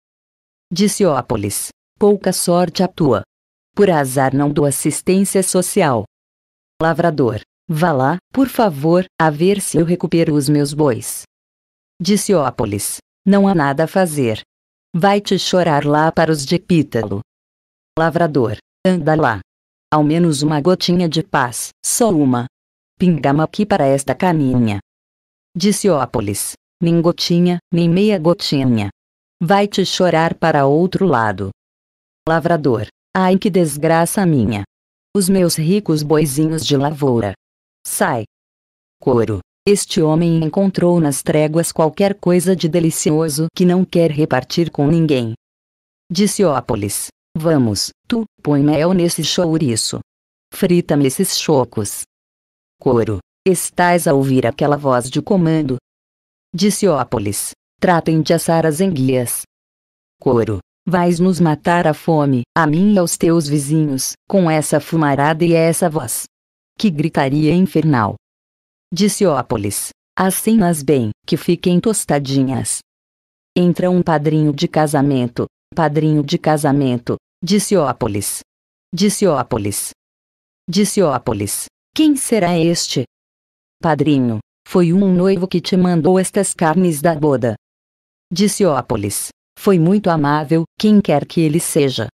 Disse Ópolis, pouca sorte a tua, por azar não dou assistência social. Lavrador, vá lá, por favor, a ver se eu recupero os meus bois. Disse Ópolis. Não há nada a fazer. Vai-te chorar lá para os de Pítalo. Lavrador, anda lá. Ao menos uma gotinha de paz, só uma. Pingama aqui para esta caninha. Disse Ópolis. Nem gotinha, nem meia gotinha. Vai-te chorar para outro lado. Lavrador, Ai que desgraça minha! Os meus ricos boizinhos de lavoura! Sai! Coro! Este homem encontrou nas tréguas qualquer coisa de delicioso que não quer repartir com ninguém. Disse Ópolis. Vamos, tu, põe mel nesse chouriço. Frita-me esses chocos. Coro. Estás a ouvir aquela voz de comando? Disse Ópolis. Tratem de assar as enguias. Coro. Vais nos matar a fome, a mim e aos teus vizinhos, com essa fumarada e essa voz. Que gritaria infernal! Disse Ópolis. Assim-nas bem, que fiquem tostadinhas. Entra um padrinho de casamento, padrinho de casamento, disse Ópolis. Disse Ópolis. Disse Ópolis. Quem será este? Padrinho, foi um noivo que te mandou estas carnes da boda. Disse Ópolis. Foi muito amável, quem quer que ele seja.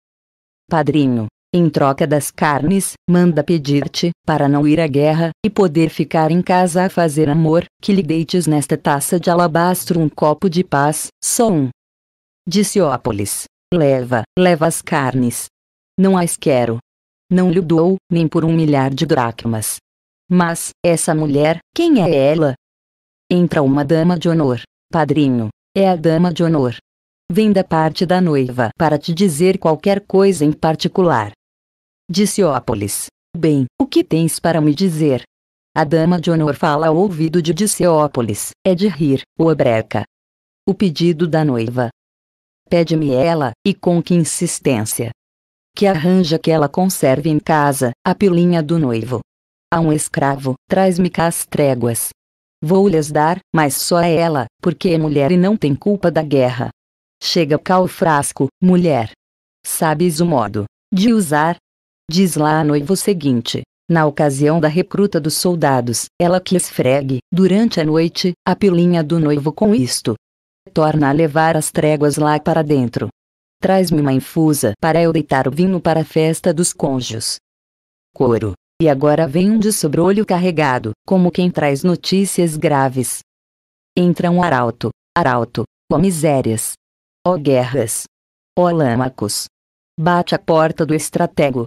Padrinho, em troca das carnes, manda pedir-te, para não ir à guerra, e poder ficar em casa a fazer amor, que lhe deites nesta taça de alabastro um copo de paz, só um. Disse Ópolis. Leva, leva as carnes. Não as quero. Não lhe dou, nem por um milhar de dracmas. Mas, essa mulher, quem é ela? Entra uma dama de honor. Padrinho, é a dama de honor vem da parte da noiva para te dizer qualquer coisa em particular. Disse Ópolis. Bem, o que tens para me dizer? A dama de honor fala ao ouvido de Disseópolis, é de rir, o breca. O pedido da noiva. Pede-me ela, e com que insistência. Que arranja que ela conserve em casa, a pilinha do noivo. A um escravo, traz-me cá as tréguas. Vou-lhes dar, mas só a ela, porque é mulher e não tem culpa da guerra. Chega cá o frasco, mulher. Sabes o modo de usar? Diz lá a noivo seguinte. Na ocasião da recruta dos soldados, ela que esfregue, durante a noite, a pilinha do noivo com isto. Torna a levar as tréguas lá para dentro. Traz-me uma infusa para eu deitar o vinho para a festa dos cônjuges. Coro. E agora vem um de sobrolho carregado, como quem traz notícias graves. Entra um arauto. Arauto, ó misérias, Ó oh guerras! Ó oh Lâmacos! Bate a porta do estratego.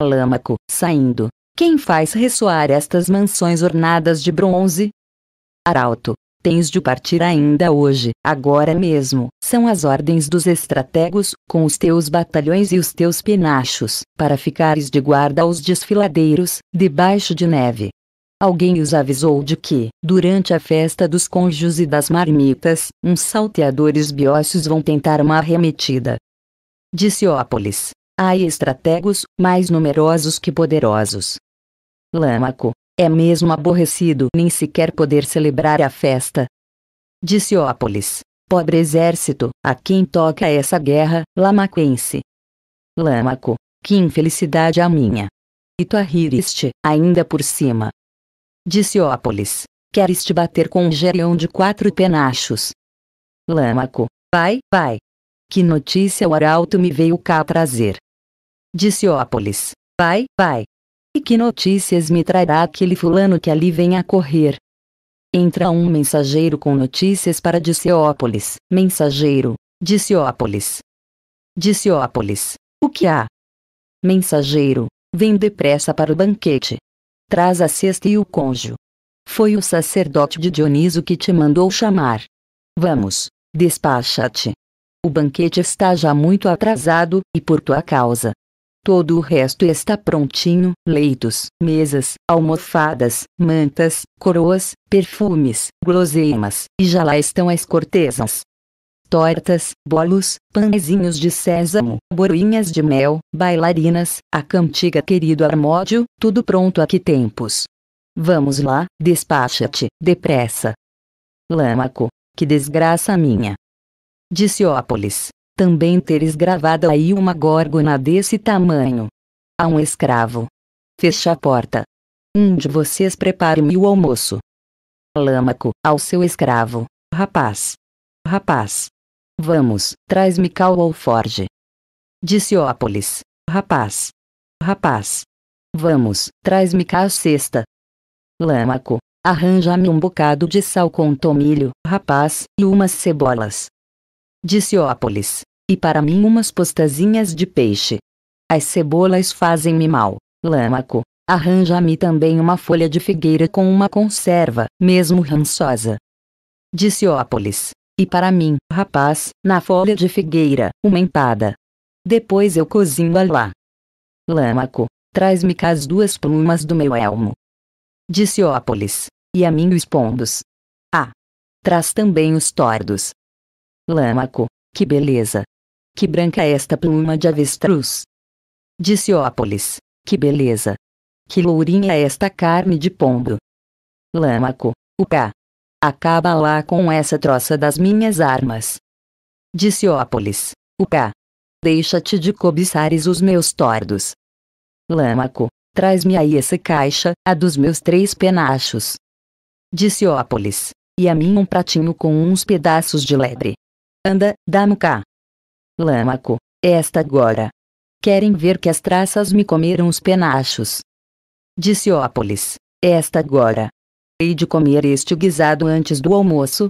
Lâmaco, saindo, quem faz ressoar estas mansões ornadas de bronze? Arauto, tens de partir ainda hoje, agora mesmo, são as ordens dos estrategos, com os teus batalhões e os teus penachos, para ficares de guarda aos desfiladeiros, debaixo de neve, Alguém os avisou de que, durante a festa dos cônjuges e das marmitas, uns salteadores biócios vão tentar uma arremetida. Diciópolis. Há estrategos, mais numerosos que poderosos. Lâmaco. É mesmo aborrecido nem sequer poder celebrar a festa. Diciópolis. Pobre exército, a quem toca essa guerra, lamaquense. Lâmaco. Que infelicidade a minha. E tu a ainda por cima. Disseópolis, Queres te bater com um gerião de quatro penachos? Lâmaco, pai, pai. Que notícia o arauto me veio cá trazer? Disseópolis, pai, pai. E que notícias me trará aquele fulano que ali vem a correr? Entra um mensageiro com notícias para Disseópolis, Mensageiro, Disseópolis. Disseópolis, o que há? Mensageiro, vem depressa para o banquete traz a cesta e o cônjuge. Foi o sacerdote de Dioniso que te mandou chamar. Vamos, despacha-te. O banquete está já muito atrasado, e por tua causa. Todo o resto está prontinho: leitos, mesas, almofadas, mantas, coroas, perfumes, gloseimas, e já lá estão as cortesãs tortas, bolos, pãezinhos de sésamo, boruinhas de mel, bailarinas, a cantiga querido Armódio, tudo pronto a que tempos. Vamos lá, despacha-te, depressa. Lâmaco, que desgraça minha. Diciópolis, também teres gravado aí uma górgona desse tamanho. A um escravo. Fecha a porta. Um de vocês prepare-me o almoço. Lâmaco, ao seu escravo, rapaz. Rapaz, Vamos, traz-me cal alforge. Disse Ópolis. Rapaz. Rapaz. Vamos, traz-me cá a cesta. Lâmaco. Arranja-me um bocado de sal com tomilho, rapaz, e umas cebolas. Disse Ópolis. E para mim umas postazinhas de peixe. As cebolas fazem-me mal, Lâmaco. Arranja-me também uma folha de figueira com uma conserva, mesmo rançosa. Disse Ópolis e para mim, rapaz, na folha de figueira, uma empada. Depois eu cozinho a lá. Lâmaco, traz-me cá as duas plumas do meu elmo. Disse Ópolis, e a mim os pombos. Ah! Traz também os tordos. Lâmaco, que beleza! Que branca é esta pluma de avestruz! Disse Ópolis, que beleza! Que lourinha é esta carne de pombo! Lâmaco, o cá, Acaba lá com essa troça das minhas armas. Disse Ópolis. O cá, Deixa-te de cobiçares os meus tordos. Lâmaco, traz-me aí essa caixa, a dos meus três penachos. Disse Ópolis. E a mim um pratinho com uns pedaços de lebre. Anda, dá-me cá. Lâmaco, é esta agora. Querem ver que as traças me comeram os penachos. Disse Ópolis. É esta agora. Hei de comer este guisado antes do almoço?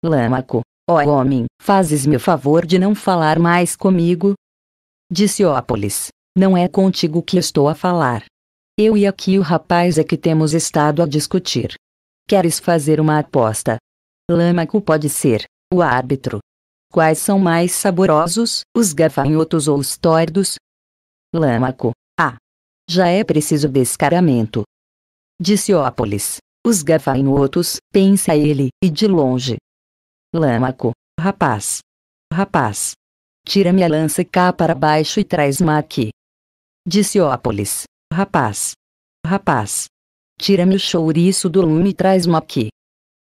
Lâmaco, ó homem, fazes-me o favor de não falar mais comigo? Disse Ópolis, não é contigo que estou a falar. Eu e aqui o rapaz é que temos estado a discutir. Queres fazer uma aposta? Lâmaco pode ser, o árbitro. Quais são mais saborosos, os gafanhotos ou os tordos? Lâmaco, ah! Já é preciso descaramento. Disse Ópolis, os gafanhotos, pensa ele, e de longe. Lâmaco, rapaz. Rapaz. Tira-me a lança cá para baixo e traz-ma aqui. Diciópolis, rapaz. Rapaz. Tira-me o chouriço do lume e traz-ma aqui.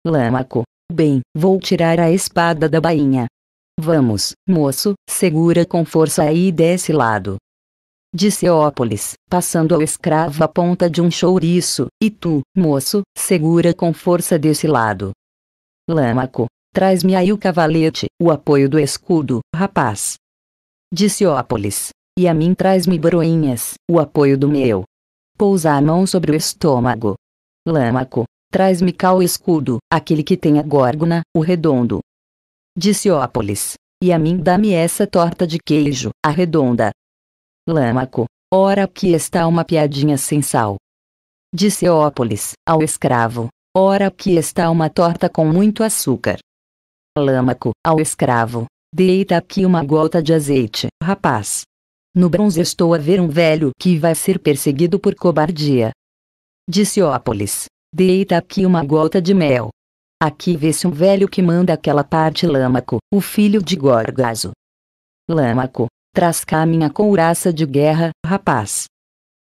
Lâmaco, bem, vou tirar a espada da bainha. Vamos, moço, segura com força aí desse lado disse Ópolis, passando ao escravo a ponta de um chouriço, e tu, moço, segura com força desse lado. Lâmaco, traz-me aí o cavalete, o apoio do escudo, rapaz. Disse Ópolis, e a mim traz-me broinhas, o apoio do meu. Pousa a mão sobre o estômago. Lâmaco, traz-me cá o escudo, aquele que tem a górgona, o redondo. Disse Ópolis, e a mim dá-me essa torta de queijo, a redonda, Lâmaco, ora aqui está uma piadinha sem sal. Disse Ópolis, ao escravo, ora aqui está uma torta com muito açúcar. Lâmaco, ao escravo, deita aqui uma gota de azeite, rapaz. No bronze estou a ver um velho que vai ser perseguido por cobardia. Disse Ópolis, deita aqui uma gota de mel. Aqui vê-se um velho que manda aquela parte Lâmaco, o filho de Gorgaso. Lâmaco, Traz cá minha couraça de guerra, rapaz.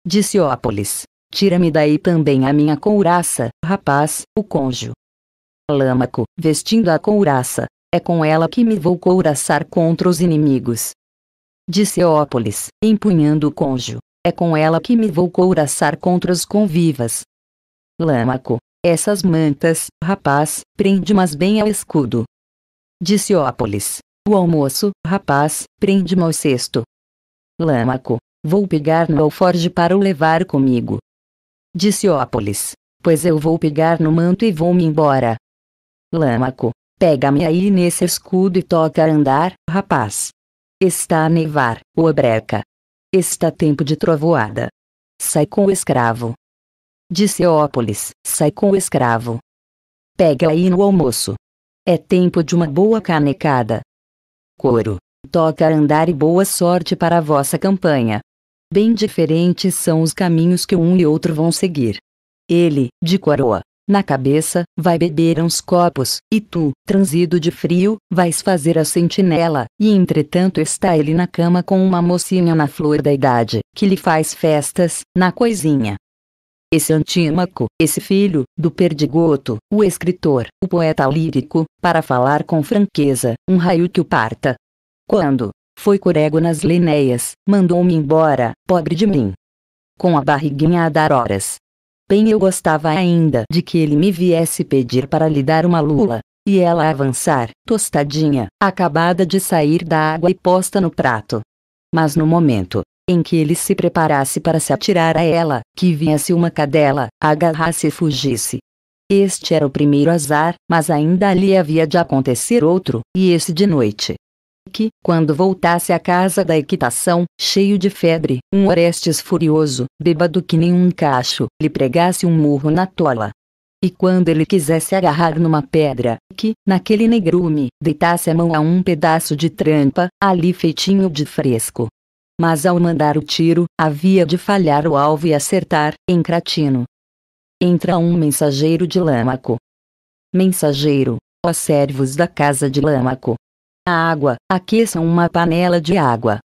Disse Ópolis. Tira-me daí também a minha couraça, rapaz, o cônjuge. Lâmaco, vestindo a couraça, é com ela que me vou couraçar contra os inimigos. Disse Ópolis, empunhando o cônjuge, é com ela que me vou couraçar contra os convivas. Lâmaco, essas mantas, rapaz, prende-mas bem ao escudo. Disse Ópolis, o almoço, rapaz, prende-me ao cesto. Lâmaco, vou pegar no alforge para o levar comigo. Disse Ópolis, pois eu vou pegar no manto e vou-me embora. Lâmaco, pega-me aí nesse escudo e toca andar, rapaz. Está a nevar, o obreca. Está tempo de trovoada. Sai com o escravo. Disse Ópolis, sai com o escravo. Pega aí no almoço. É tempo de uma boa canecada. Coro. Toca andar e boa sorte para a vossa campanha. Bem diferentes são os caminhos que um e outro vão seguir. Ele, de coroa, na cabeça, vai beber uns copos, e tu, transido de frio, vais fazer a sentinela, e entretanto está ele na cama com uma mocinha na flor da idade, que lhe faz festas, na coisinha, esse antímaco, esse filho, do perdigoto, o escritor, o poeta lírico, para falar com franqueza, um raio que o parta. Quando foi corego nas Linéias, mandou-me embora, pobre de mim. Com a barriguinha a dar horas. Bem eu gostava ainda de que ele me viesse pedir para lhe dar uma lula, e ela avançar, tostadinha, acabada de sair da água e posta no prato. Mas no momento em que ele se preparasse para se atirar a ela, que viesse uma cadela, agarrasse e fugisse. Este era o primeiro azar, mas ainda ali havia de acontecer outro, e esse de noite. Que, quando voltasse à casa da equitação, cheio de febre, um Orestes furioso, bêbado que nem um cacho, lhe pregasse um murro na tola. E quando ele quisesse agarrar numa pedra, que, naquele negrume, deitasse a mão a um pedaço de trampa, ali feitinho de fresco, mas ao mandar o tiro, havia de falhar o alvo e acertar, em Cratino. Entra um mensageiro de Lâmaco. Mensageiro, ó servos da casa de Lâmaco. A água, aqueçam uma panela de água.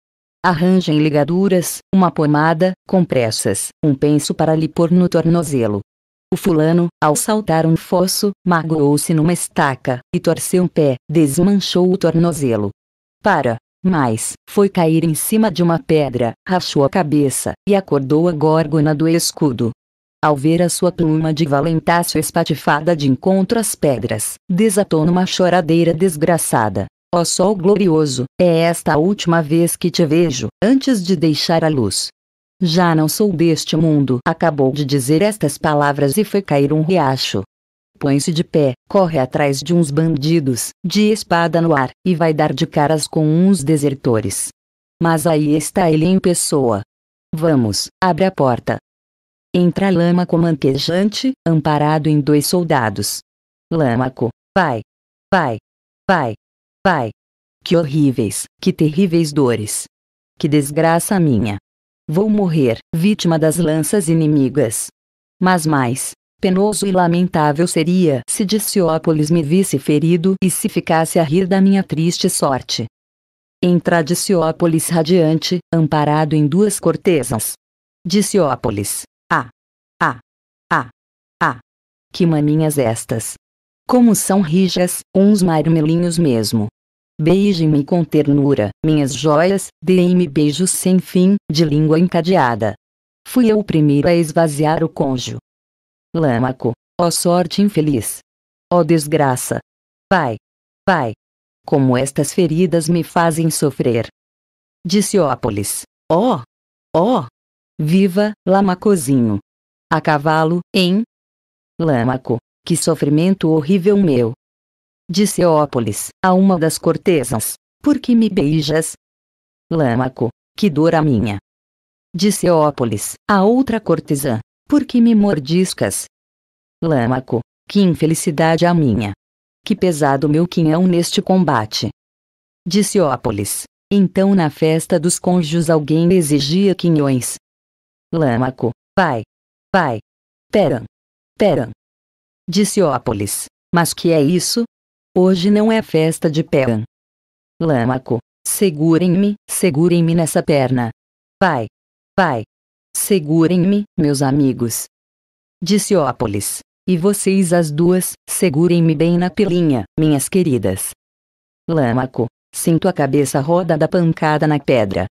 Arranjem ligaduras, uma pomada, compressas, um penso para lhe pôr no tornozelo. O fulano, ao saltar um fosso, magoou-se numa estaca, e torceu um pé, desmanchou o tornozelo. Para, mas, foi cair em cima de uma pedra, rachou a cabeça, e acordou a górgona do escudo. Ao ver a sua pluma de valentácio espatifada de encontro às pedras, desatou numa choradeira desgraçada. Ó oh sol glorioso, é esta a última vez que te vejo, antes de deixar a luz. Já não sou deste mundo. Acabou de dizer estas palavras e foi cair um riacho, põe-se de pé, corre atrás de uns bandidos, de espada no ar, e vai dar de caras com uns desertores. Mas aí está ele em pessoa. Vamos, abre a porta. Entra Lâmaco manquejante, amparado em dois soldados. Lâmaco, vai! Vai! Vai! Vai! Que horríveis, que terríveis dores! Que desgraça minha! Vou morrer, vítima das lanças inimigas. Mas mais, Penoso e lamentável seria se Diciópolis me visse ferido e se ficasse a rir da minha triste sorte. Entra Diciópolis radiante, amparado em duas cortesãs. Diciópolis. Ah! Ah! Ah! Ah! Que maninhas estas! Como são rijas, uns marmelinhos mesmo. Beijem-me com ternura, minhas joias, deem-me beijos sem fim, de língua encadeada. Fui eu o primeiro a esvaziar o cônjuge. Lâmaco, ó sorte infeliz! Ó desgraça! Pai! Pai! Como estas feridas me fazem sofrer! Disse Ópolis. Ó! ó! viva, Lamacozinho! A cavalo, em Lâmaco, que sofrimento horrível meu! Disse Ópolis a uma das cortesãs. Por que me beijas? Lâmaco, que dor a minha! Disse Ópolis a outra cortesã. Por que me mordiscas? Lâmaco, que infelicidade a minha! Que pesado meu quinhão neste combate! Disse Ópolis. Então na festa dos cônjuges alguém exigia quinhões. Lâmaco, pai! Pai! Peram! Peram! Disse Ópolis. Mas que é isso? Hoje não é festa de Peram. Lâmaco, segurem-me, segurem-me nessa perna. Pai! Pai! Segurem-me, meus amigos. Disse Ópolis. E vocês as duas, segurem-me bem na pelinha, minhas queridas. Lâmaco, sinto a cabeça roda da pancada na pedra.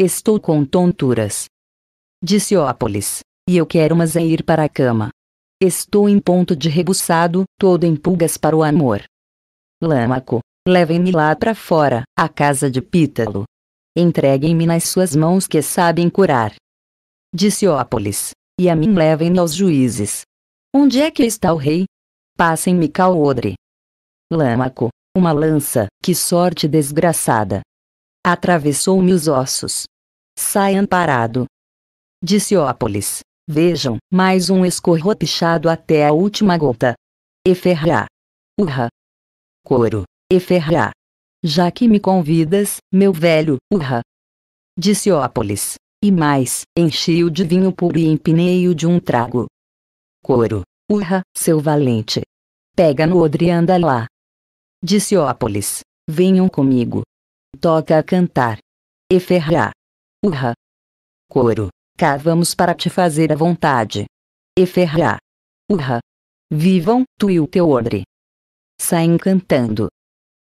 Estou com tonturas. Disse Ópolis. E eu quero mas é ir para a cama. Estou em ponto de rebuçado, todo em pulgas para o amor. Lâmaco, levem-me lá para fora, à casa de Pítalo. Entreguem-me nas suas mãos que sabem curar disseópolis, e a mim levem aos juízes. Onde é que está o rei? Passem-me odre. Lâmaco, uma lança, que sorte desgraçada. Atravessou-me os ossos. Sai amparado. Disseópolis, vejam, mais um escorropichado até a última gota. Eferrá. Urra. Coro, eferrá. Já que me convidas, meu velho, urra. Disseópolis, e mais, enchi-o de vinho puro e empinei-o de um trago. Coro. Urra, seu valente. Pega no odre e anda lá. Disse Ópolis. Venham comigo. Toca a cantar. ferrá, Urra. Coro. Cá vamos para te fazer a vontade. ferrá, Urra. Vivam, tu e o teu odre. Saem cantando.